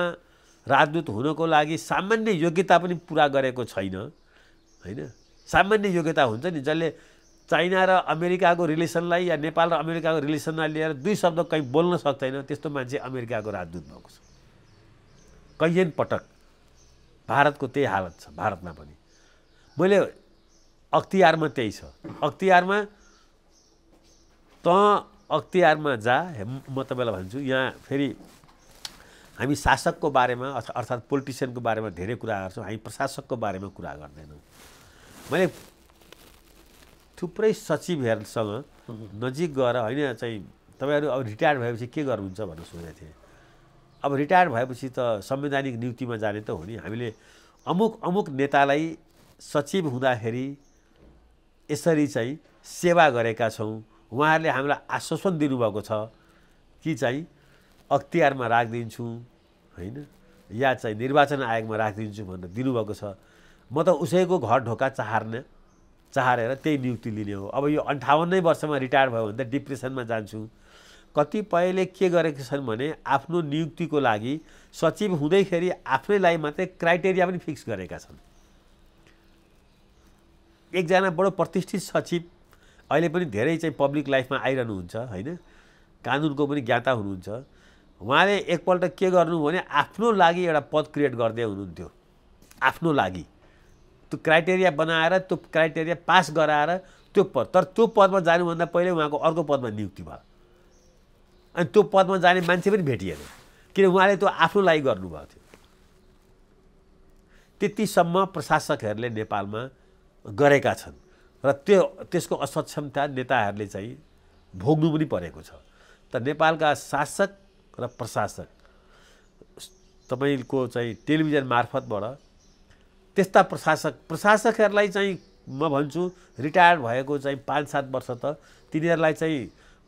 राजदूत हुनको लागि सामान्य योग्यता पनि पुरा गरेको छैन होइन सामान्य योग्यता हुन्छ नि जसले चाइना र अमेरिकाको रिलेसनलाई या नेपाल र अमेरिकाको रिलेसनलाई लिएर दुई शब्द कहीँ बोल्न सक्दैन त्यस्तो मान्छे अमेरिकाको राजदूत भएको छ कैयन पटक भारतको त्यही हालत छ भारतमा पनि मैले अख्तियारमा त्यही छ अख्तियारमा त अख्तियारमा जा म तपाईँलाई भन्छु यहाँ फेरि हामी शासकको बारेमा अर्थात् पोलिटिसियनको बारेमा धेरै कुरा गर्छौँ हामी प्रशासकको बारेमा कुरा गर्दैनौँ मैले थुप्रै सचिवहरूसँग नजिक गएर होइन चाहिँ तपाईँहरू अब रिटायर भएपछि के गर्नुहुन्छ भनेर सोधेको थिएँ अब रिटायर भएपछि त संवैधानिक नियुक्तिमा जाने त हो नि हामीले अमुक अमुक नेतालाई सचिव हुँदाखेरि यसरी चाहिँ सेवा गरेका छौँ उहाँहरूले हामीलाई आश्वासन दिनुभएको छ कि चाहिँ अख्तियारमा राखिदिन्छु होइन या चाहिँ निर्वाचन आयोगमा राखिदिन्छु भनेर दिनुभएको छ म त उसैको घर ढोका चाहर्ने चाहारेर त्यही नियुक्ति लिने हो अब यो अन्ठाउन्नै वर्षमा रिटायर भयो भने त डिप्रेसनमा जान्छु कतिपयले के गरेका छन् भने आफ्नो नियुक्तिको लागि सचिव हुँदैखेरि आफ्नैलाई मात्रै क्राइटेरिया पनि फिक्स गरेका छन् एकजना बडो प्रतिष्ठित सचिव अहिले पनि धेरै चाहिँ पब्लिक लाइफमा आइरहनुहुन्छ होइन कानुनको पनि ज्ञाता हुनुहुन्छ उहाँले एकपल्ट के गर्नु भने आफ्नो लागि एउटा पद क्रिएट गर्दै हुनुहुन्थ्यो आफ्नो लागि त्यो क्राइटेरिया बनाएर त्यो क्राइटेरिया पास गराएर त्यो पद तर त्यो पदमा जानुभन्दा पहिले उहाँको अर्को पदमा नियुक्ति भयो अनि त्यो पदमा जाने मान्छे पनि भेटिएन किन उहाँले त्यो आफ्नो लागि गर्नुभएको थियो त्यतिसम्म प्रशासकहरूले नेपालमा गरेका छन् र त्यो त्यसको असक्षमता नेताहरूले चाहिँ भोग्नु पनि परेको छ त नेपालका शासक र प्रशासक तपाईँको चाहिँ टेलिभिजन मार्फतबाट त्यस्ता प्रशासक प्रशासकहरूलाई चाहिँ म भन्छु रिटायर्ड भएको चाहिँ पाँच सात वर्ष त तिनीहरूलाई चाहिँ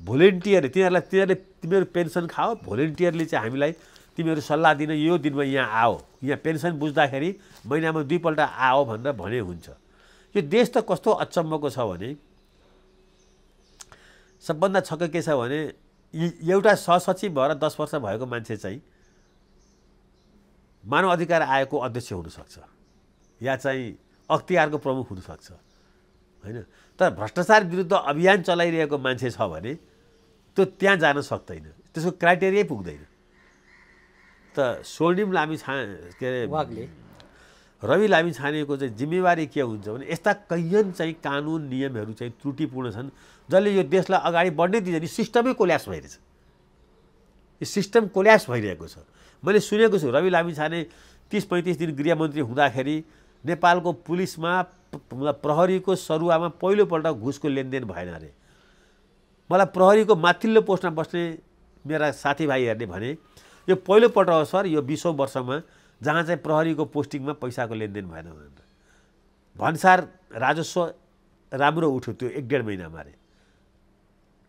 भोलिन्टियर तिनीहरूलाई तिनीहरूले तिमीहरू पेन्सन खाओ भोलिन्टियरले चाहिँ हामीलाई तिमीहरू सल्लाह दिन यो दिनमा यहाँ आओ यहाँ पेन्सन बुझ्दाखेरि महिनामा दुईपल्ट आओ भनेर भने हुन्छ यो देश त कस्तो अचम्मको छ भने सबभन्दा छक्क के छ भने एउटा सहसचिव भएर दस वर्ष भएको मान्छे चाहिँ मानव अधिकार आयोगको अध्यक्ष हुनसक्छ या चाहिँ अख्तियारको प्रमुख हुनसक्छ होइन तर भ्रष्टाचार विरुद्ध अभियान चलाइरहेको मान्छे छ भने त्यो त्यहाँ जान सक्दैन त्यसको क्राइटेरियै पुग्दैन त स्वर्णिम लामी छा के अरे रवि लामी छानेको चाहिँ जिम्मेवारी के हुन्छ भने यस्ता कैयन चाहिँ कानुन नियमहरू चाहिँ त्रुटिपूर्ण छन् जसले यो देशलाई अगाडि बढ्नै दिन्छ नि सिस्टमै कोल्यास भइरहेछ यो सिस्टम कोल्यास भइरहेको छ मैले सुनेको छु रवि लामी छाने तिस पैँतिस दिन गृहमन्त्री हुँदाखेरि नेपालको पुलिसमा प्रहरीको सरुवामा पहिलोपल्ट घुसको लेनदेन भएन अरे मलाई प्रहरीको माथिल्लो पोस्टमा बस्ने मेरा साथीभाइहरूले भने यो पहिलोपल्ट हो सर यो बिसौँ वर्षमा जहाँ चाहिँ प्रहरीको पोस्टिङमा पैसाको लेनदेन भएन भनेर भन्सार राजस्व राम्रो उठ्यो त्यो एक डेढ महिनामा अरे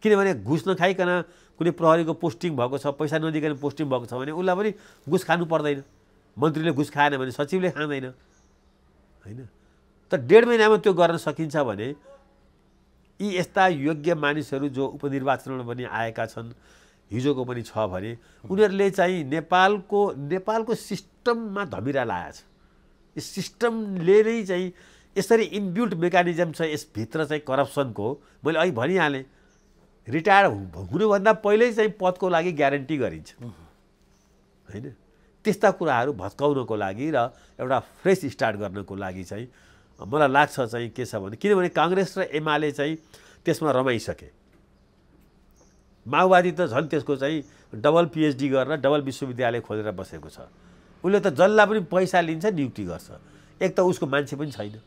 किनभने घुस नखाइकन कुनै प्रहरीको पोस्टिङ भएको छ पैसा नदिकन पोस्टिङ भएको छ भने उसलाई पनि घुस खानु पर्दैन मन्त्रीले घुस खाएन भने सचिवले खाँदैन होइन त डेढ महिनामा त्यो गर्न सकिन्छ भने यी यस्ता योग्य मानिसहरू जो उपनिर्वाचनमा पनि आएका छन् हिजोको पनि छ भने उनीहरूले चाहिँ नेपालको नेपालको सिस्टममा धमिरा लाएछ यो सिस्टमले नै चाहिँ यसरी इनबिल्ट मेकानिजम छ यसभित्र चाहिँ करप्सनको मैले अघि भनिहालेँ रिटायर हुनुभन्दा पहिल्यै चाहिँ पदको लागि ग्यारेन्टी गरिन्छ होइन त्यस्ता कुराहरू भत्काउनको लागि र एउटा फ्रेस स्टार्ट गर्नको लागि चाहिँ मलाई लाग्छ चाहिँ के छ भने किनभने काङ्ग्रेस र एमाले चाहिँ त्यसमा रमाइसके माओवादी त झन् त्यसको चाहिँ डबल पिएचडी गरेर डबल विश्वविद्यालय खोलेर बसेको छ उसले त जसलाई पनि पैसा लिन्छ नियुक्ति गर्छ एक त उसको मान्छे पनि छैन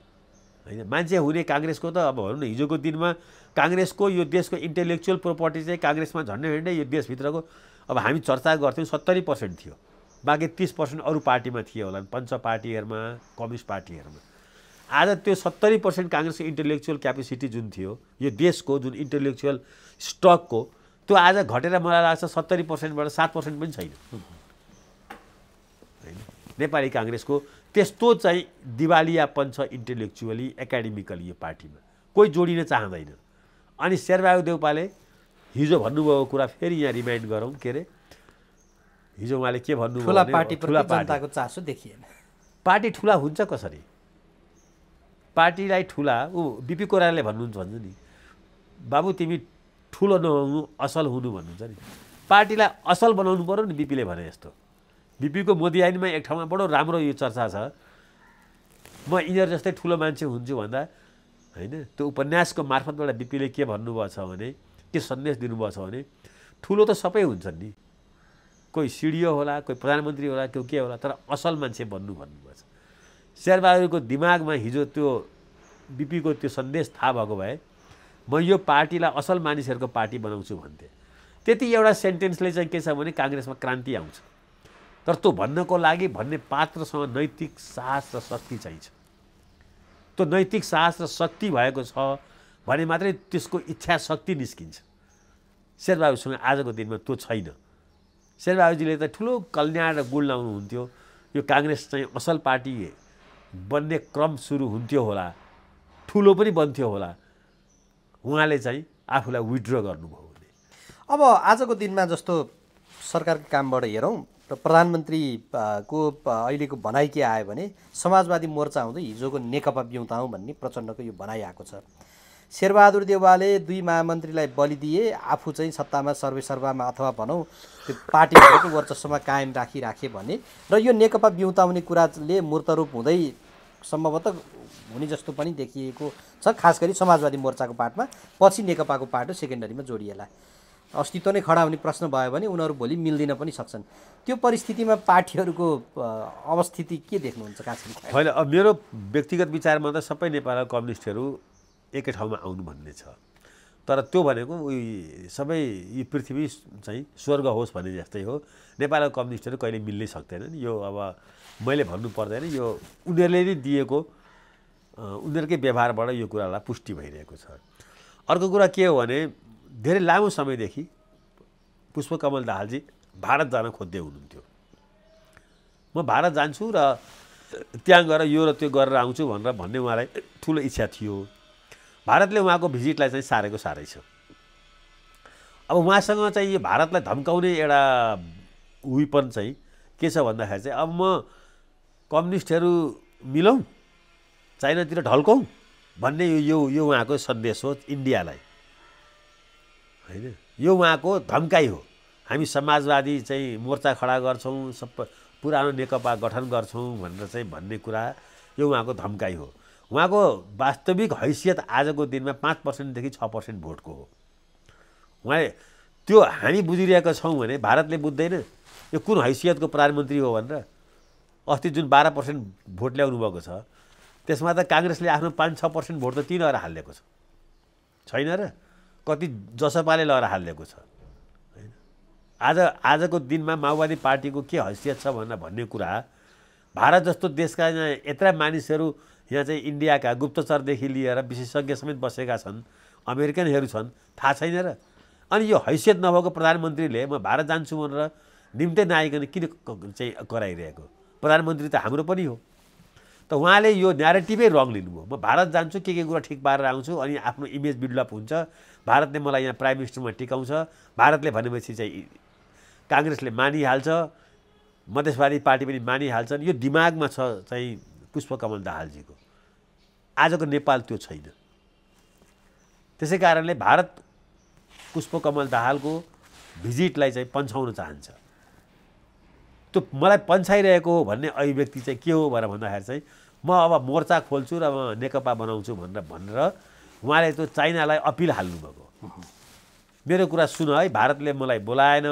होइन मान्छे हुने काङ्ग्रेसको त अब भनौँ न हिजोको दिनमा काङ्ग्रेसको यो देशको इन्टेलेक्चुअल प्रोपर्टी चाहिँ काङ्ग्रेसमा झन्डै झन्डै यो देशभित्रको अब हामी चर्चा गर्थ्यौँ सत्तरी पर्सेन्ट थियो बाँकी तिस पर्सेन्ट अरू पार्टीमा थियो होला पञ्च पार्टीहरूमा कम्युनिस्ट पार्टीहरूमा आज त्यो सत्तरी पर्सेन्ट काङ्ग्रेसको इन्टेलेक्चुअल क्यापेसिटी जुन थियो यो देशको जुन इन्टेलेक्चुअल स्टकको त्यो आज घटेर मलाई लाग्छ सत्तरी पर्सेन्टबाट सात पर्सेन्ट पनि छैन होइन नेपाली काङ्ग्रेसको त्यस्तो चाहिँ दिवालियापन छ इन्टेलेक्चुअली एकाडेमिकली यो पार्टीमा कोही जोडिन चाहँदैन अनि शेरबहादुर देउपाले हिजो भन्नुभएको कुरा फेरि यहाँ रिमाइन्ड गरौँ के अरे हिजो उहाँले के भन्नु पार्टी ठुला जनताको चासो देखिएन पार्टी ठुला हुन्छ कसरी पार्टीलाई ठुला ऊ बिपी कोराले भन्नुहुन्छ भन्छ नि बाबु तिमी ठुलो नहुनु असल हुनु भन्नुहुन्छ नि पार्टीलाई असल बनाउनु पऱ्यो नि बिपीले भने यस्तो बिपीको मोदी आइनमा एक ठाउँमा बडो राम्रो यो चर्चा छ म यिनीहरू जस्तै ठुलो मान्छे हुन्छु भन्दा होइन त्यो उपन्यासको मार्फतबाट बिपीले के भन्नुभएछ भने के सन्देश दिनुभएछ भने ठुलो त सबै हुन्छन् नि कोही सिडिओ होला कोही प्रधानमन्त्री होला कोही के होला तर असल मान्छे बन्नु भन्नुभएछ शेरबहादुरको दिमागमा हिजो त्यो बिपीको त्यो सन्देश थाहा भएको भए म यो पार्टीलाई असल मानिसहरूको पार्टी बनाउँछु भन्थे त्यति एउटा सेन्टेन्सले चाहिँ के छ भने काङ्ग्रेसमा क्रान्ति आउँछ तर त्यो भन्नको लागि भन्ने पात्रसँग नैतिक साहस र शक्ति चाहिन्छ त्यो नैतिक साहस र शक्ति भएको छ भने मात्रै त्यसको इच्छा शक्ति निस्किन्छ शेरबहादुरसँग आजको दिनमा त्यो छैन शेरबाबुजीले त ठुलो कल्याण र गुण लाउनुहुन्थ्यो यो काङ्ग्रेस चाहिँ असल पार्टी बन्ने क्रम सुरु हुन्थ्यो होला ठुलो पनि बन्थ्यो होला उहाँले चाहिँ आफूलाई विड्र गर्नुभयो भने अब आजको दिनमा जस्तो सरकारको कामबाट हेरौँ र प्रधानमन्त्रीको अहिलेको भनाइ के आयो भने समाजवादी मोर्चा आउँदै हिजोको नेकपा बिउताउँ भन्ने प्रचण्डको यो भनाइ आएको छ शेरबहादुर देवालले दुई महामन्त्रीलाई बलि दिए आफू चाहिँ सत्तामा सर्वेसर्वामा अथवा भनौँ त्यो पार्टीहरूको वर्चस्वमा कायम राखिराखे भने र यो नेकपा बिउताउने कुराले मूर्तरूप हुँदै सम्भवतः हुने जस्तो पनि देखिएको छ खास गरी समाजवादी मोर्चाको पार्टमा पछि नेकपाको पाटो सेकेन्डरीमा जोडिएला अस्तित्व नै खडा हुने प्रश्न भयो भने उनीहरू भोलि मिल्दिन पनि सक्छन् त्यो परिस्थितिमा पार्टीहरूको अवस्थिति के देख्नुहुन्छ काँसी होइन मेरो व्यक्तिगत विचारमा त सबै नेपाल कम्युनिस्टहरू एकै ठाउँमा आउनु भन्ने छ तर त्यो भनेको उयो सबै यो पृथ्वी चाहिँ स्वर्ग होस् भन्ने जस्तै हो नेपालको कम्युनिस्टहरू कहिले मिल्नै सक्दैन नि यो अब मैले भन्नु पर्दैन यो उनीहरूले नै दिएको उनीहरूकै व्यवहारबाट यो कुरालाई पुष्टि भइरहेको छ अर्को कुरा के हो भने धेरै लामो समयदेखि पुष्पकमल दाहालजी भारत जान खोज्दै हुनुहुन्थ्यो म भारत जान्छु र त्यहाँ गएर यो र त्यो गरेर आउँछु भनेर भन्ने उहाँलाई ठुलो इच्छा थियो भारतले उहाँको भिजिटलाई चाहिँ सारेको साह्रै छ अब उहाँसँग चाहिँ यो भारतलाई धम्काउने एउटा विपन चाहिँ के छ भन्दाखेरि चाहिँ अब म कम्युनिस्टहरू मिलौँ चाइनातिर ढल्कौँ भन्ने यो यो यो उहाँको सन्देश हो इन्डियालाई होइन यो उहाँको धम्काइ हो हामी समाजवादी चाहिँ मोर्चा खडा गर्छौँ सब पुरानो नेकपा गठन गर्छौँ भनेर चाहिँ भन्ने कुरा यो उहाँको धम्काइ हो उहाँको वास्तविक हैसियत आजको दिनमा पाँच पर्सेन्टदेखि छ पर्सेन्ट भोटको हो उहाँले त्यो हामी बुझिरहेका छौँ भने भारतले बुझ्दैन यो कुन हैसियतको प्रधानमन्त्री हो भनेर अस्ति जुन बाह्र पर्सेन्ट भोट ल्याउनु भएको छ त्यसमा त काङ्ग्रेसले आफ्नो पाँच छ पर्सेन्ट भोट त तिनीहरू हालिदिएको छ छैन र कति जसपाले लगेर हालिदिएको छ होइन आज आजको दिनमा माओवादी पार्टीको के हैसियत छ भनेर भन्ने कुरा भारत जस्तो देशका यहाँ यत्रा मानिसहरू यहाँ चाहिँ इन्डियाका गुप्तचरदेखि लिएर विशेषज्ञ समेत बसेका छन् अमेरिकनहरू छन् थाहा छैन र अनि यो हैसियत नभएको प्रधानमन्त्रीले म भारत जान्छु भनेर निम्तै नायिकन किन चाहिँ कराइरहेको प्रधानमन्त्री त हाम्रो पनि हो त उहाँले यो न्यारेटिभै रङ लिनुभयो म भारत जान्छु के के कुरा ठिक पारेर आउँछु अनि आफ्नो इमेज बिल्डअप हुन्छ भारतले मलाई यहाँ प्राइम मिनिस्टरमा टिकाउँछ भारतले भनेपछि चाहिँ काङ्ग्रेसले मानिहाल्छ मधेसवादी पार्टी पनि मानिहाल्छन् यो दिमागमा छ चाहिँ पुष्पकमल दाहालजीको आजको नेपाल त्यो छैन त्यसै कारणले भारत पुष्पकमल दाहालको भिजिटलाई चाहिँ पन्छाउन चाहन्छ त्यो मलाई पन्छाइरहेको भन्ने अभिव्यक्ति चाहिँ के हो भनेर भन्दाखेरि चाहिँ म अब मोर्चा खोल्छु र म नेकपा बनाउँछु भनेर भनेर उहाँले त्यो चाइनालाई अपिल हाल्नुभएको मेरो कुरा सुन है भारतले मलाई बोलाएन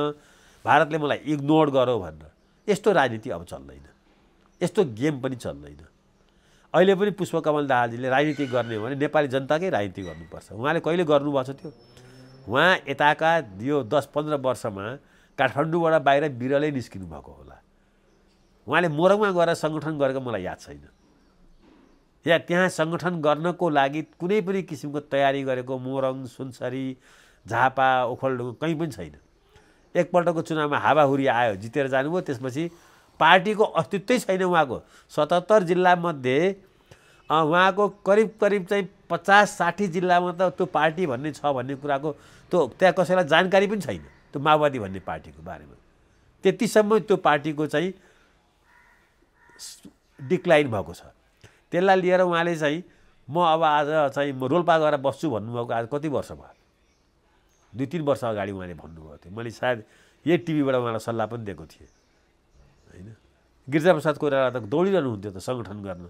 भारतले मलाई इग्नोर गर भनेर यस्तो राजनीति अब चल्दैन यस्तो गेम पनि चल्दैन अहिले पनि पुष्पकमल दाहालजीले राजनीति गर्ने हो भने नेपाली जनताकै राजनीति गर्नुपर्छ उहाँले कहिले गर्नुभएको छ त्यो उहाँ यताका यो दस पन्ध्र वर्षमा काठमाडौँबाट बाहिर बिरलै निस्किनु भएको होला उहाँले मोरङमा गएर सङ्गठन गरेको मलाई याद छैन या त्यहाँ सङ्गठन गर्नको लागि कुनै पनि किसिमको तयारी गरेको मोरङ सुनसरी झापा ओखलडुङ कहीँ पनि छैन एकपल्टको चुनावमा हावाहुरी आयो जितेर जानुभयो त्यसपछि पार्टीको अस्तित्वै छैन उहाँको सतहत्तर जिल्लामध्ये उहाँको करिब करिब चाहिँ पचास साठी जिल्लामा त त्यो पार्टी भन्ने छ भन्ने कुराको त्यो त्यहाँ कसैलाई जानकारी पनि छैन त्यो माओवादी भन्ने पार्टीको बारेमा त्यतिसम्म त्यो पार्टीको चाहिँ डिक्लाइन भएको छ त्यसलाई लिएर उहाँले चाहिँ म अब आज चाहिँ म रोल्पा गएर बस्छु भन्नुभएको आज कति वर्ष भयो दुई तिन वर्ष अगाडि उहाँले भन्नुभएको थियो मैले सायद यही टिभीबाट उहाँलाई सल्लाह पनि दिएको थिएँ होइन गिरिजाप्रसाद कोइराला त दौडिरहनु हुन्थ्यो त सङ्गठन गर्न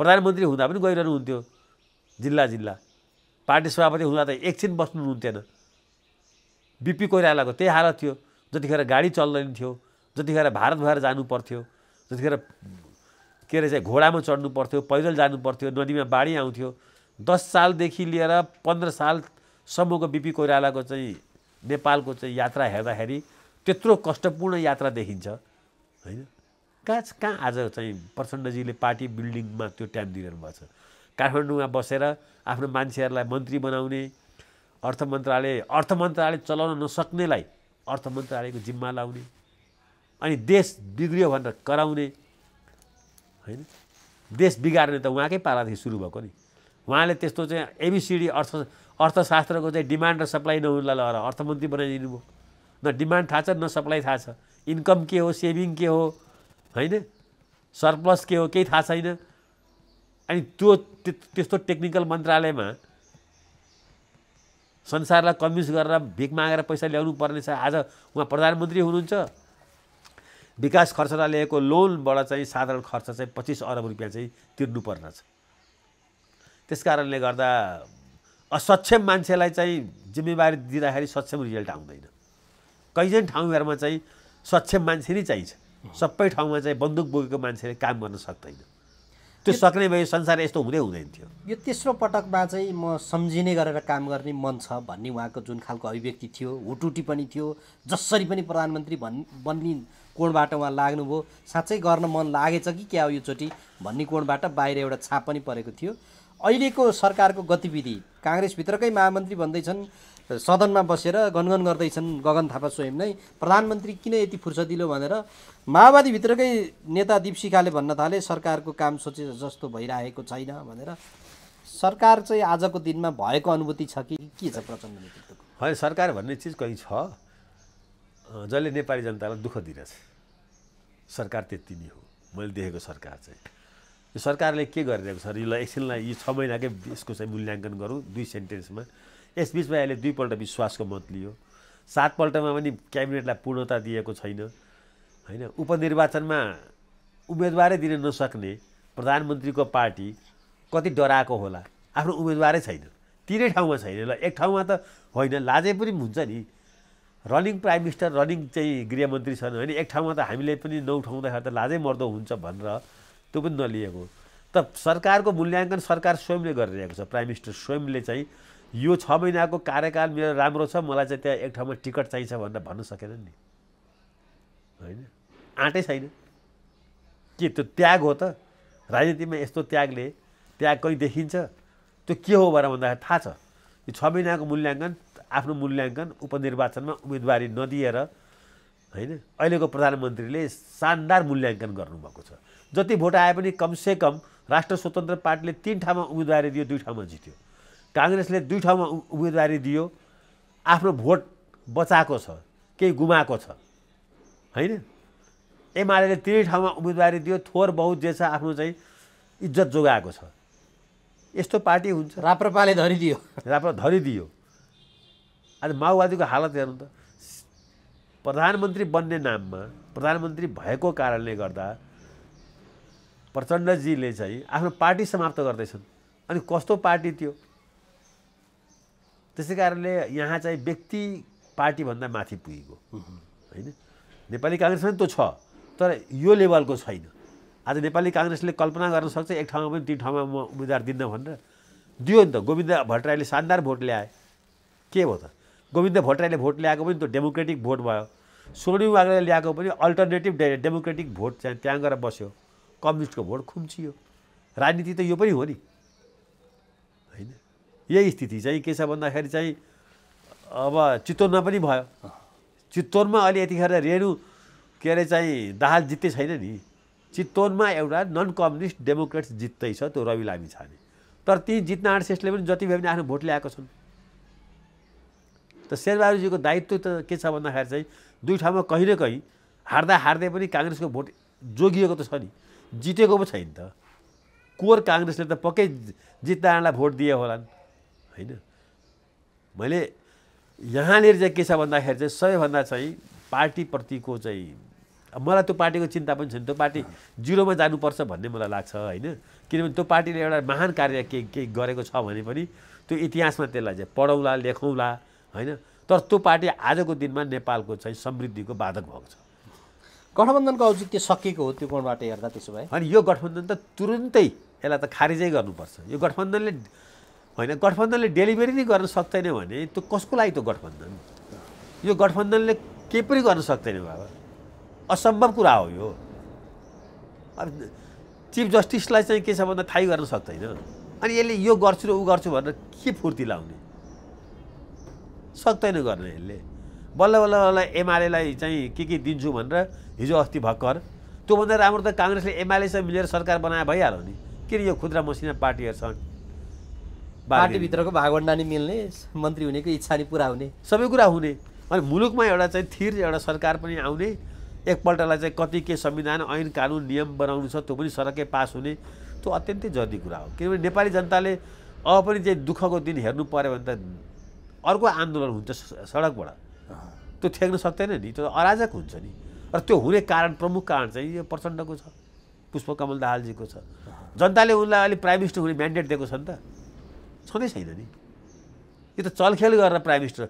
प्रधानमन्त्री हुँदा पनि हुन्थ्यो जिल्ला जिल्ला पार्टी सभापति हुँदा त एकछिन बस्नु हुन्थेन बिपी कोइरालाको त्यही हालत थियो जतिखेर गाडी चल्दैन थियो जतिखेर भारत भएर जानु पर्थ्यो जतिखेर के अरे चाहिँ घोडामा चढ्नु पर्थ्यो पैदल जानु पर्थ्यो नदीमा बाढी आउँथ्यो दस सालदेखि लिएर पन्ध्र सालसम्मको बिपी कोइरालाको चाहिँ नेपालको चाहिँ यात्रा हेर्दाखेरि त्यत्रो कष्टपूर्ण यात्रा देखिन्छ होइन कहाँ कहाँ आज चाहिँ प्रचण्डजीले पार्टी बिल्डिङमा त्यो टाइम दिइरहनु भएको छ काठमाडौँमा बसेर आफ्नो मान्छेहरूलाई मन्त्री बनाउने अर्थ मन्त्रालय अर्थ मन्त्रालय चलाउन नसक्नेलाई अर्थ मन्त्रालयको जिम्मा लाउने अनि देश बिग्रियो भनेर कराउने होइन देश बिगार्ने त उहाँकै पालादेखि सुरु भएको नि उहाँले त्यस्तो चाहिँ एबिसिडी अर्थ अर्थशास्त्रको चाहिँ डिमान्ड र सप्लाई नहुनुलाई लगाएर अर्थमन्त्री बनाइदिनु भयो न डिमान्ड थाहा छ न सप्लाई थाहा छ इन्कम के हो सेभिङ के हो होइन सरप्लस के हो केही थाहा छैन अनि त्यो त्यस्तो टेक्निकल मन्त्रालयमा संसारलाई कम्युज गरेर भिख मागेर पैसा ल्याउनु पर्नेछ आज उहाँ प्रधानमन्त्री हुनुहुन्छ विकास खर्चलाई लिएको लोनबाट चाहिँ साधारण खर्च चाहिँ पच्चिस अरब रुपियाँ चाहिँ तिर्नुपर्नेछ त्यस कारणले गर्दा असक्षम मान्छेलाई चाहिँ जिम्मेवारी दिँदाखेरि सक्षम रिजल्ट आउँदैन कहिले ठाउँहरूमा चाहिँ सक्षम मान्छे नै चाहिन्छ सबै ठाउँमा चाहिँ बन्दुक बोकेको मान्छेले काम गर्न सक्दैन त्यो सक्ने भए संसार यस्तो हुँदै हुँदैन थियो यो तेस्रो पटकमा चाहिँ म सम्झिने गरेर काम गर्ने मन छ भन्ने उहाँको जुन खालको अभिव्यक्ति थियो हुटुटी पनि थियो जसरी पनि प्रधानमन्त्री भन् बन्ने कोणबाट उहाँ लाग्नुभयो साँच्चै गर्न मन लागेछ कि क्या हो योचोटि भन्ने कोणबाट बाहिर एउटा छाप पनि परेको थियो अहिलेको सरकारको गतिविधि काङ्ग्रेसभित्रकै महामन्त्री भन्दैछन् सदनमा बसेर गनगन गर्दैछन् गगन थापा स्वयं नै प्रधानमन्त्री किन यति फुर्सदिलो भनेर माओवादीभित्रकै नेता दिपशिखाले भन्न थाले सरकारको काम सोचे जस्तो भइरहेको छैन भनेर सरकार चाहिँ आजको दिनमा भएको अनुभूति छ कि के छ प्रचण्ड नेतृत्वको होइन सरकार भन्ने चिज कहीँ छ जसले नेपाली जनतालाई दुःख दिइरहेछ सरकार त्यति नै हो मैले देखेको सरकार चाहिँ यो सरकारले के गरिरहेको छ यसलाई एकछिनलाई यो छ महिनाकै यसको चाहिँ मूल्याङ्कन गरौँ दुई सेन्टेन्समा यसबिचमा अहिले दुईपल्ट विश्वासको मत लियो सातपल्टमा पनि क्याबिनेटलाई पूर्णता दिएको छैन होइन उपनिर्वाचनमा उम्मेदवारै दिन नसक्ने प्रधानमन्त्रीको पार्टी कति डराएको होला आफ्नो उम्मेदवारै छैन तिनै ठाउँमा छैन ल एक ठाउँमा त होइन लाजै पनि हुन्छ नि रनिङ प्राइम मिनिस्टर रनिङ चाहिँ गृहमन्त्री छन् होइन एक ठाउँमा त हामीले पनि नौ त लाजै मर्दो हुन्छ भनेर त्यो पनि नलिएको त सरकारको मूल्याङ्कन सरकार स्वयंले गरिरहेको छ प्राइम मिनिस्टर स्वयंले चाहिँ यो छ महिनाको कार्यकाल मेरो राम्रो छ मलाई चाहिँ त्यहाँ एक ठाउँमा टिकट चाहिन्छ भनेर भन्नु सकेन नि होइन आँटै छैन के त्यो त्याग हो त राजनीतिमा यस्तो त्यागले त्याग कहीँ देखिन्छ त्यो के हो भनेर भन्दाखेरि थाहा छ यो छ महिनाको मूल्याङ्कन आफ्नो मूल्याङ्कन उपनिर्वाचनमा उम्मेदवारी नदिएर होइन अहिलेको प्रधानमन्त्रीले शानदार मूल्याङ्कन गर्नुभएको छ जति भोट आए पनि कमसेकम राष्ट्र स्वतन्त्र पार्टीले तिन ठाउँमा उम्मेदवारी दियो दुई ठाउँमा जित्यो काङ्ग्रेसले दुई ठाउँमा उम्मेदवारी दियो आफ्नो भोट बचाएको छ केही गुमाएको छ होइन एमाले तिनै ठाउँमा उम्मेदवारी दियो थोर बहुत जे छ आफ्नो चाहिँ इज्जत जोगाएको छ यस्तो पार्टी हुन्छ राप्रपाले धरिदियो राप्रपा धरिदियो आज माओवादीको हालत हेर्नु त प्रधानमन्त्री बन्ने नाममा प्रधानमन्त्री भएको कारणले गर्दा प्रचण्डजीले चाहिँ आफ्नो पार्टी समाप्त गर्दैछन् अनि कस्तो पार्टी थियो त्यसै कारणले यहाँ चाहिँ व्यक्ति पार्टीभन्दा माथि पुगेको होइन नेपाली काङ्ग्रेसमा पनि त्यो छ तर यो लेभलको छैन आज नेपाली काङ्ग्रेसले कल्पना गर्न सक्छ एक ठाउँमा पनि तिन ठाउँमा म उम्मेदवार दिन्न भनेर दियो नि त गोविन्द भट्टराईले शानदार भोट ल्याए के भयो त गोविन्द भट्टराईले भोट ल्याएको पनि त्यो डेमोक्रेटिक भोट भयो सोनिम वाग्ले ल्याएको पनि अल्टरनेटिभ डे डेमोक्रेटिक भोट चाहिँ त्यहाँ गएर बस्यो कम्युनिस्टको भोट खुम्चियो राजनीति त यो पनि हो नि यही स्थिति चाहिँ के छ भन्दाखेरि चाहिँ अब चितवनमा पनि भयो चितवनमा अहिले यतिखेर रेणु के अरे चाहिँ दाहाल जित्दै छैन नि चितवनमा एउटा नन कम्युनिस्ट डेमोक्रेट्स जित्दैछ त्यो रवि लामी छाने तर ती जित्न आर्टिस्टले पनि जति भए पनि आफ्नो भोट ल्याएको छन् त शेरबहादुरजीको दायित्व त के छ भन्दाखेरि चाहिँ दुई ठाउँमा कहीँ न कहीँ हार्दा हार्दै पनि काङ्ग्रेसको भोट जोगिएको त छ नि जितेको पो छैन त कोर काङ्ग्रेसले त पक्कै जित्न भोट दिए होलान् होइन मैले यहाँनिर चाहिँ के छ भन्दाखेरि चाहिँ सबैभन्दा चाहिँ पार्टीप्रतिको चाहिँ मलाई त्यो पार्टीको चिन्ता पनि छैन त्यो पार्टी जिरोमा जानुपर्छ भन्ने मलाई लाग्छ होइन किनभने त्यो पार्टीले एउटा महान कार्य के के गरेको छ भने पनि त्यो इतिहासमा त्यसलाई चाहिँ पढौँला लेखौँला होइन तर त्यो पार्टी आजको दिनमा नेपालको चाहिँ समृद्धिको बाधक भएको छ गठबन्धनको औचित्य सकिएको हो त्यो कोणबाट हेर्दा त्यसो भए अनि यो गठबन्धन त तुरुन्तै यसलाई त खारिजै गर्नुपर्छ यो गठबन्धनले होइन गठबन्धनले डेलिभरी नै गर्न सक्दैन भने त्यो कसको लागि त्यो गठबन्धन यो गठबन्धनले केही पनि गर्न सक्दैन बाबा असम्भव कुरा हो यो अब चिफ जस्टिसलाई चाहिँ के छ भन्दा थाहै गर्न सक्दैन अनि यसले यो गर्छु र ऊ गर्छु भनेर के फुर्ती लाउने सक्दैन गर्न यसले बल्ल बल्ल बल्ल एमआलएलाई चाहिँ के के दिन्छु भनेर हिजो अस्ति भर्खर त्योभन्दा राम्रो त काङ्ग्रेसले एमआलएसँग मिलेर सरकार बनाए भइहाल्यो नि किन यो खुद्रा मसिना पार्टीहरूसँग पार्टीभित्रको भागवण्डानी मिल्ने मन्त्री हुनेको इच्छा नि पुरा हुने सबै कुरा हुने अनि मुलुकमा एउटा चाहिँ थिर एउटा सरकार पनि आउने एकपल्टलाई चाहिँ कति के संविधान ऐन कानुन नियम बनाउनु छ त्यो पनि सडकै पास हुने त्यो अत्यन्तै जरुरी कुरा हो किनभने नेपाली जनताले अब पनि चाहिँ दुःखको दिन हेर्नु पऱ्यो भने त अर्को आन्दोलन हुन्छ सडकबाट त्यो ठ्याक्न सक्दैन नि त्यो अराजक हुन्छ नि र त्यो हुने कारण प्रमुख कारण चाहिँ यो प्रचण्डको छ पुष्पकमल दाहालजीको छ जनताले उनलाई अहिले प्राइम मिनिस्टर हुने म्यान्डेट दिएको छ नि त छँदै छैन नि यो त चलखेल गरेर प्राइम मिनिस्टर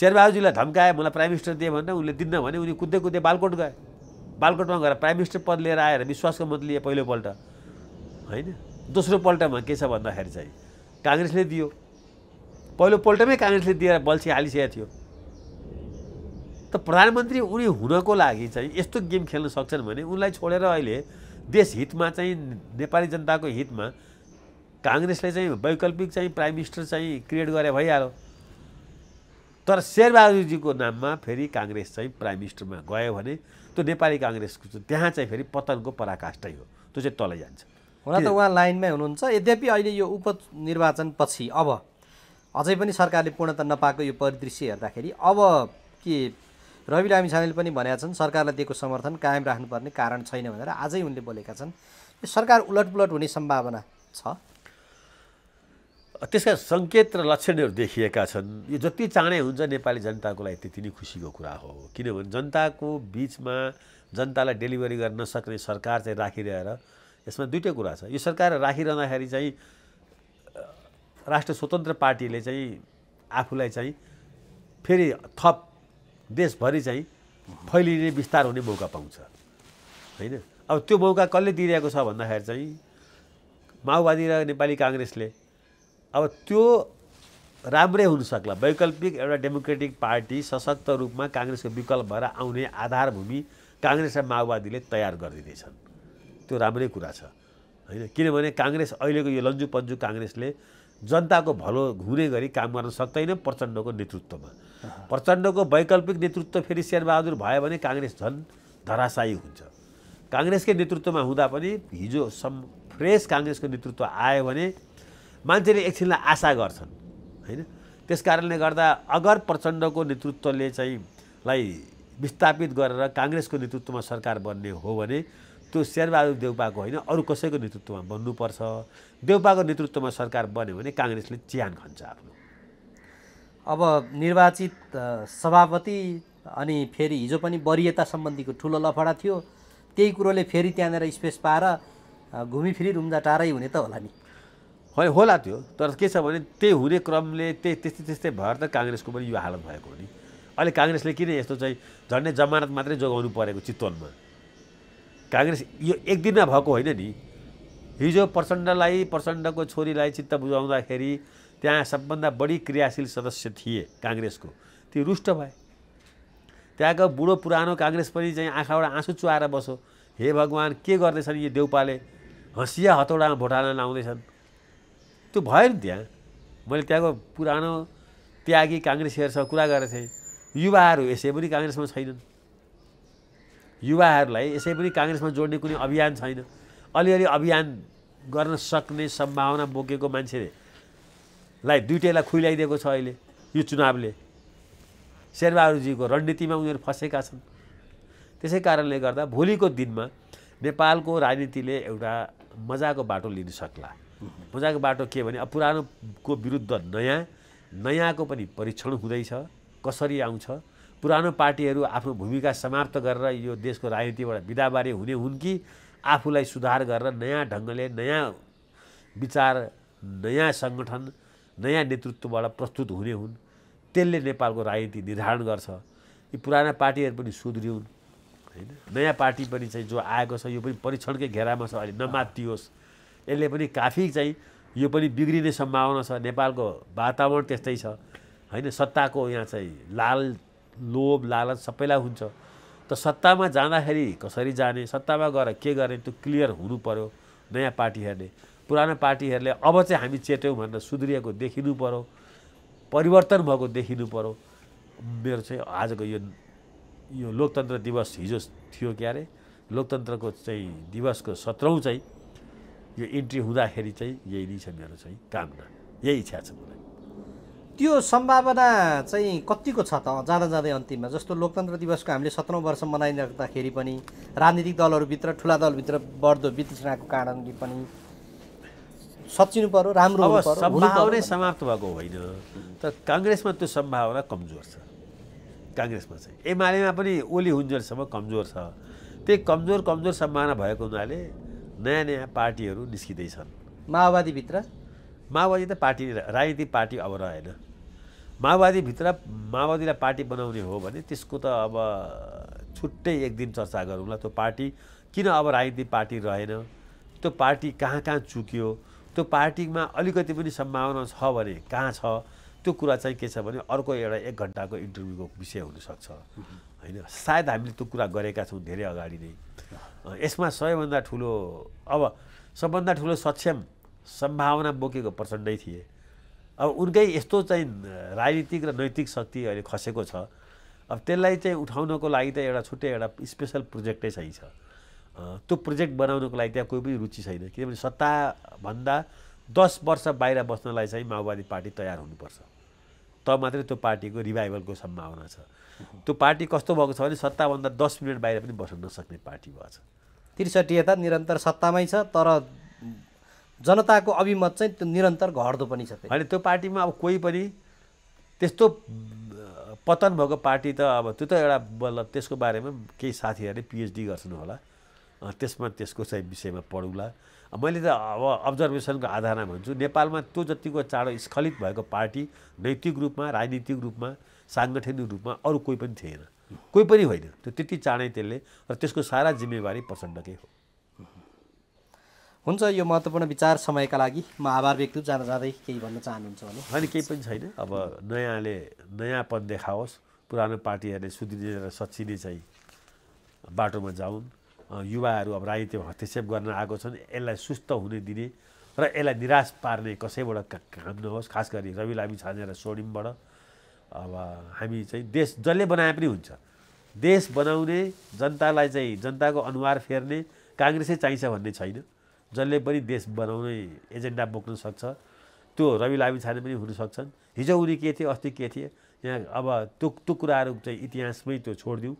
शेरबहादुरजीलाई धम्काए मलाई प्राइम मिनिस्टर दिए भने उसले दिन्न भने उनी कुद्दै कुद्दै बालकोट गए बालकोटमा गएर प्राइम मिनिस्टर पद लिएर आएर विश्वासको मत लिए पहिलोपल्ट होइन दोस्रोपल्टमा के छ भन्दाखेरि चाहिँ काङ्ग्रेसले दियो पहिलोपल्टमै काङ्ग्रेसले दिएर बल्छी हालिसकेको थियो त प्रधानमन्त्री उनी हुनको लागि चाहिँ यस्तो गेम खेल्न सक्छन् भने उनलाई छोडेर अहिले देश हितमा चाहिँ नेपाली जनताको हितमा काङ्ग्रेसले चाहिँ वैकल्पिक चाहिँ प्राइम मिनिस्टर चाहिँ क्रिएट गरे भइहाल्यो तर शेरबहादुरजीको नाममा फेरि काङ्ग्रेस चाहिँ प्राइम मिनिस्टरमा गयो भने त्यो नेपाली काङ्ग्रेसको त्यहाँ चाहिँ फेरि पतनको पराकाष्ठै हो त्यो चाहिँ तल जान्छ हुन त उहाँ लाइनमै हुनुहुन्छ यद्यपि अहिले यो उपनिर्वाचनपछि अब अझै पनि सरकारले पूर्णता नपाएको यो परिदृश्य हेर्दाखेरि अब के रवि लामिछानेले पनि भनेका छन् सरकारलाई दिएको समर्थन कायम राख्नुपर्ने कारण छैन भनेर आजै उनले बोलेका छन् यो सरकार उलटपुलट हुने सम्भावना छ त्यसका सङ्केत र लक्षणहरू देखिएका छन् यो जति चाँडै हुन्छ नेपाली जनताको लागि त्यति नै खुसीको कुरा हो किनभने जनताको बिचमा जनतालाई डेलिभरी गर्न सक्ने सरकार चाहिँ राखिरहेर यसमा दुइटै कुरा छ यो सरकार राखिरहँदाखेरि चाहिँ राष्ट्र स्वतन्त्र पार्टीले चाहिँ आफूलाई चाहिँ फेरि थप देशभरि चाहिँ फैलिने विस्तार हुने मौका पाउँछ होइन अब त्यो मौका कसले दिइरहेको छ भन्दाखेरि चाहिँ माओवादी र नेपाली काङ्ग्रेसले अब त्यो राम्रै हुनसक्ला वैकल्पिक एउटा डेमोक्रेटिक पार्टी सशक्त रूपमा काङ्ग्रेसको विकल्प भएर आउने आधारभूमि काङ्ग्रेस र माओवादीले तयार गरिदिनेछन् त्यो राम्रै कुरा छ होइन किनभने काङ्ग्रेस अहिलेको यो लन्जु पन्जु काङ्ग्रेसले जनताको भलो हुने गरी काम गर्न सक्दैन प्रचण्डको नेतृत्वमा प्रचण्डको वैकल्पिक नेतृत्व फेरि शेरबहादुर भयो भने काङ्ग्रेस झन् धराशायी हुन्छ काङ्ग्रेसकै नेतृत्वमा हुँदा पनि हिजो सम फ्रेस काङ्ग्रेसको नेतृत्व आयो भने मान्छेले एकछिनलाई आशा गर्छन् होइन त्यस कारणले गर्दा अगर प्रचण्डको नेतृत्वले चाहिँ लाई विस्थापित गरेर काङ्ग्रेसको नेतृत्वमा सरकार बन्ने हो भने त्यो शेरबहादुर देउपाको होइन अरू कसैको नेतृत्वमा बन्नुपर्छ देउपाको नेतृत्वमा सरकार बन्यो भने काङ्ग्रेसले च्यान खन्छ आफ्नो अब निर्वाचित सभापति अनि फेरि हिजो पनि वरियता सम्बन्धीको ठुलो लफडा थियो त्यही कुरोले फेरि त्यहाँनिर स्पेस पाएर घुमिफिरी रुम्जा टाढै हुने त होला नि है होला त्यो तर के छ भने त्यही हुने क्रमले त्यही त्यस्तै त्यस्तै भएर त काङ्ग्रेसको पनि यो हालत भएको हो नि अहिले काङ्ग्रेसले किन यस्तो चाहिँ झन्डै जमानत मात्रै जोगाउनु परेको चितवनमा काङ्ग्रेस यो एक दिनमा भएको होइन नि हिजो प्रचण्डलाई प्रचण्डको छोरीलाई चित्त बुझाउँदाखेरि त्यहाँ सबभन्दा बढी क्रियाशील सदस्य थिए काङ्ग्रेसको ती रुष्ट भए त्यहाँको बुढो पुरानो काङ्ग्रेस पनि चाहिँ आँखाबाट आँसु चुहाएर बसो हे भगवान् के गर्दैछन् यी देउपाले हँसिया हतौडामा भोटाना लाउँदैछन् त्यो भयो नि त्यहाँ मैले त्यहाँको पुरानो त्यागी काङ्ग्रेसीहरूसँग कुरा गरेको थिएँ युवाहरू यसै पनि काङ्ग्रेसमा छैनन् युवाहरूलाई यसै पनि काङ्ग्रेसमा जोड्ने कुनै अभियान छैन अलिअलि अभियान गर्न सक्ने सम्भावना बोकेको मान्छेलाई दुइटैलाई खुइलाइदिएको छ अहिले यो चुनावले शेरबहादुरजीको रणनीतिमा उनीहरू फँसेका छन् त्यसै कारणले गर्दा भोलिको दिनमा नेपालको राजनीतिले एउटा मजाको बाटो लिन सक्ला पूजाको बाटो के भने अब पुरानोको विरुद्ध नयाँ नयाँको पनि परीक्षण हुँदैछ कसरी आउँछ पुरानो पार्टीहरू आफ्नो भूमिका समाप्त गरेर यो देशको राजनीतिबाट बिदाबारी हुने हुन् कि आफूलाई सुधार गरेर नयाँ ढङ्गले नयाँ विचार नयाँ सङ्गठन नयाँ नेतृत्वबाट प्रस्तुत हुने हुन् त्यसले नेपालको राजनीति निर्धारण गर्छ यी पुराना पार्टीहरू पनि सुध्रिउन् होइन नयाँ पार्टी पनि चाहिँ जो आएको छ यो पनि परीक्षणकै घेरामा छ अहिले नमातियोस् यसले पनि काफी चाहिँ यो पनि बिग्रिने सम्भावना छ नेपालको वातावरण त्यस्तै छ होइन सत्ताको यहाँ चाहिँ लाल लोभ लालच सबैलाई हुन्छ त सत्तामा जाँदाखेरि कसरी जाने सत्तामा गएर के गर्ने त्यो क्लियर हुनु पऱ्यो नयाँ पार्टीहरूले पुरानो पार्टीहरूले अब चाहिँ हामी चेट्यौँ भनेर सुध्रिएको देखिनु पऱ्यो परिवर्तन भएको देखिनु पऱ्यो मेरो चाहिँ आजको यो यो लोकतन्त्र दिवस हिजो थियो क्यारे लोकतन्त्रको चाहिँ दिवसको सत्रौँ चाहिँ यो इन्ट्री हुँदाखेरि चाहिँ यही नै छ मेरो चाहिँ कामना यही इच्छा छ मलाई त्यो सम्भावना चाहिँ कतिको छ त जाँदा जाँदै अन्तिममा जस्तो लोकतन्त्र दिवसको हामीले सत्रौँ वर्ष मनाइराख्दाखेरि पनि राजनीतिक दलहरूभित्र ठुला दलभित्र बढ्दो वितृष्णाको कारणले पनि सचिनु पर्यो राम्रो सम्भावना समाप्त भएको होइन तर काङ्ग्रेसमा त्यो सम्भावना कमजोर छ काङ्ग्रेसमा चाहिँ एमालेमा पनि ओली हुन्जेलसम्म कमजोर छ त्यही कमजोर कमजोर सम्भावना भएको हुनाले नयाँ नयाँ पार्टीहरू निस्किँदैछन् माओवादीभित्र माओवादी त पार्टी राजनीतिक पार्टी अब रहेन माओवादीभित्र माओवादीलाई पार्टी बनाउने हो भने त्यसको त अब छुट्टै एक दिन चर्चा गरौँला त्यो पार्टी किन अब राजनीतिक पार्टी रहेन त्यो पार्टी कहाँ कहाँ चुक्यो त्यो पार्टीमा अलिकति पनि सम्भावना छ भने कहाँ छ त्यो कुरा चाहिँ के छ भने अर्को एउटा एक घन्टाको इन्टरभ्यूको विषय हुनसक्छ होइन सायद हामीले त्यो कुरा गरेका छौँ धेरै अगाडि नै यसमा सबैभन्दा ठुलो अब सबभन्दा ठुलो सक्षम सम्भावना बोकेको प्रचण्डै थिए अब उनकै यस्तो चाहिँ राजनीतिक र नैतिक शक्ति अहिले खसेको छ अब त्यसलाई चाहिँ उठाउनको लागि त एउटा छुट्टै एउटा स्पेसल प्रोजेक्टै चाहिन्छ त्यो प्रोजेक्ट बनाउनको लागि त्यहाँ कोही पनि रुचि छैन किनभने सत्ताभन्दा दस वर्ष बाहिर बस्नलाई चाहिँ माओवादी पार्टी तयार हुनुपर्छ त मात्रै त्यो पार्टीको रिभाइभलको सम्भावना छ त्यो पार्टी कस्तो भएको छ भने सत्ताभन्दा दस मिनट बाहिर पनि बस्न नसक्ने पार्टी भएको छ त्रिसठी यता निरन्तर सत्तामै छ तर जनताको अभिमत चाहिँ त्यो निरन्तर घट्दो पनि छ होइन त्यो पार्टीमा अब कोही पनि त्यस्तो पतन भएको पार्टी त अब त्यो त एउटा मतलब त्यसको बारेमा केही साथीहरूले पिएचडी गर्छन् होला त्यसमा त्यसको चाहिँ विषयमा पढौँला मैले त अब अब्जर्भेसनको आधारमा भन्छु नेपालमा त्यो जतिको चाँडो स्खलित भएको पार्टी नैतिक रूपमा राजनीतिक रूपमा साङ्गठनिक रूपमा अरू कोही पनि थिएन कोही पनि होइन त्यो त्यति चाँडै त्यसले र त्यसको सारा जिम्मेवारी प्रचण्डकै हो हुन्छ यो महत्त्वपूर्ण विचार समयका लागि म आभार व्यक्त जाँदा जाँदै केही भन्न चाहनुहुन्छ भने होइन केही पनि छैन अब नयाँले नयाँपन देखाओस् पुरानो पार्टीहरूले सुधिने र सचिने चाहिँ बाटोमा जाउन् युवाहरू अब राजनीतिमा हस्तक्षेप गर्न आएको छन् यसलाई सुस्त हुने दिने र यसलाई निराश पार्ने कसैबाट काम नहोस् खास गरी रवि लामी छानेर स्वर्णिमबाट अब हामी चाहिँ देश जसले बनाए पनि हुन्छ देश बनाउने जनतालाई चाहिँ जनताको अनुहार फेर्ने काङ्ग्रेसै चाहिन्छ भन्ने छैन जसले पनि देश बनाउने एजेन्डा बोक्न सक्छ त्यो रवि लामी छाने पनि हुनसक्छन् हिजो उनी के थिए अस्ति के थिए यहाँ अब त्यो त्यो कुराहरू चाहिँ इतिहासमै त्यो छोडिदिउँ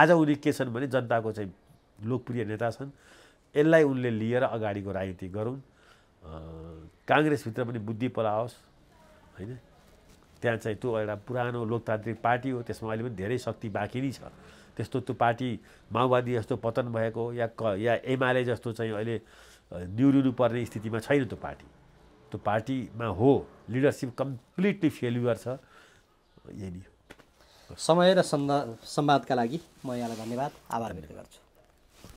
आज उनी के छन् भने जनताको चाहिँ लोकप्रिय नेता छन् यसलाई उनले लिएर अगाडिको राजनीति गरौँ काङ्ग्रेसभित्र पनि बुद्धि पलाओस् होइन त्यहाँ चाहिँ त्यो एउटा पुरानो लोकतान्त्रिक पार्टी हो त्यसमा अहिले पनि धेरै शक्ति बाँकी नै छ त्यस्तो त्यो पार्टी माओवादी जस्तो पतन भएको या क या एमाले जस्तो चाहिँ अहिले न्युरिनु पर्ने स्थितिमा छैन त्यो पार्टी त्यो पार्टीमा हो लिडरसिप कम्प्लिटली फेल्युर छ यही नै हो समय र सम्वादका लागि म यहाँलाई धन्यवाद आभार व्यक्त गर्छु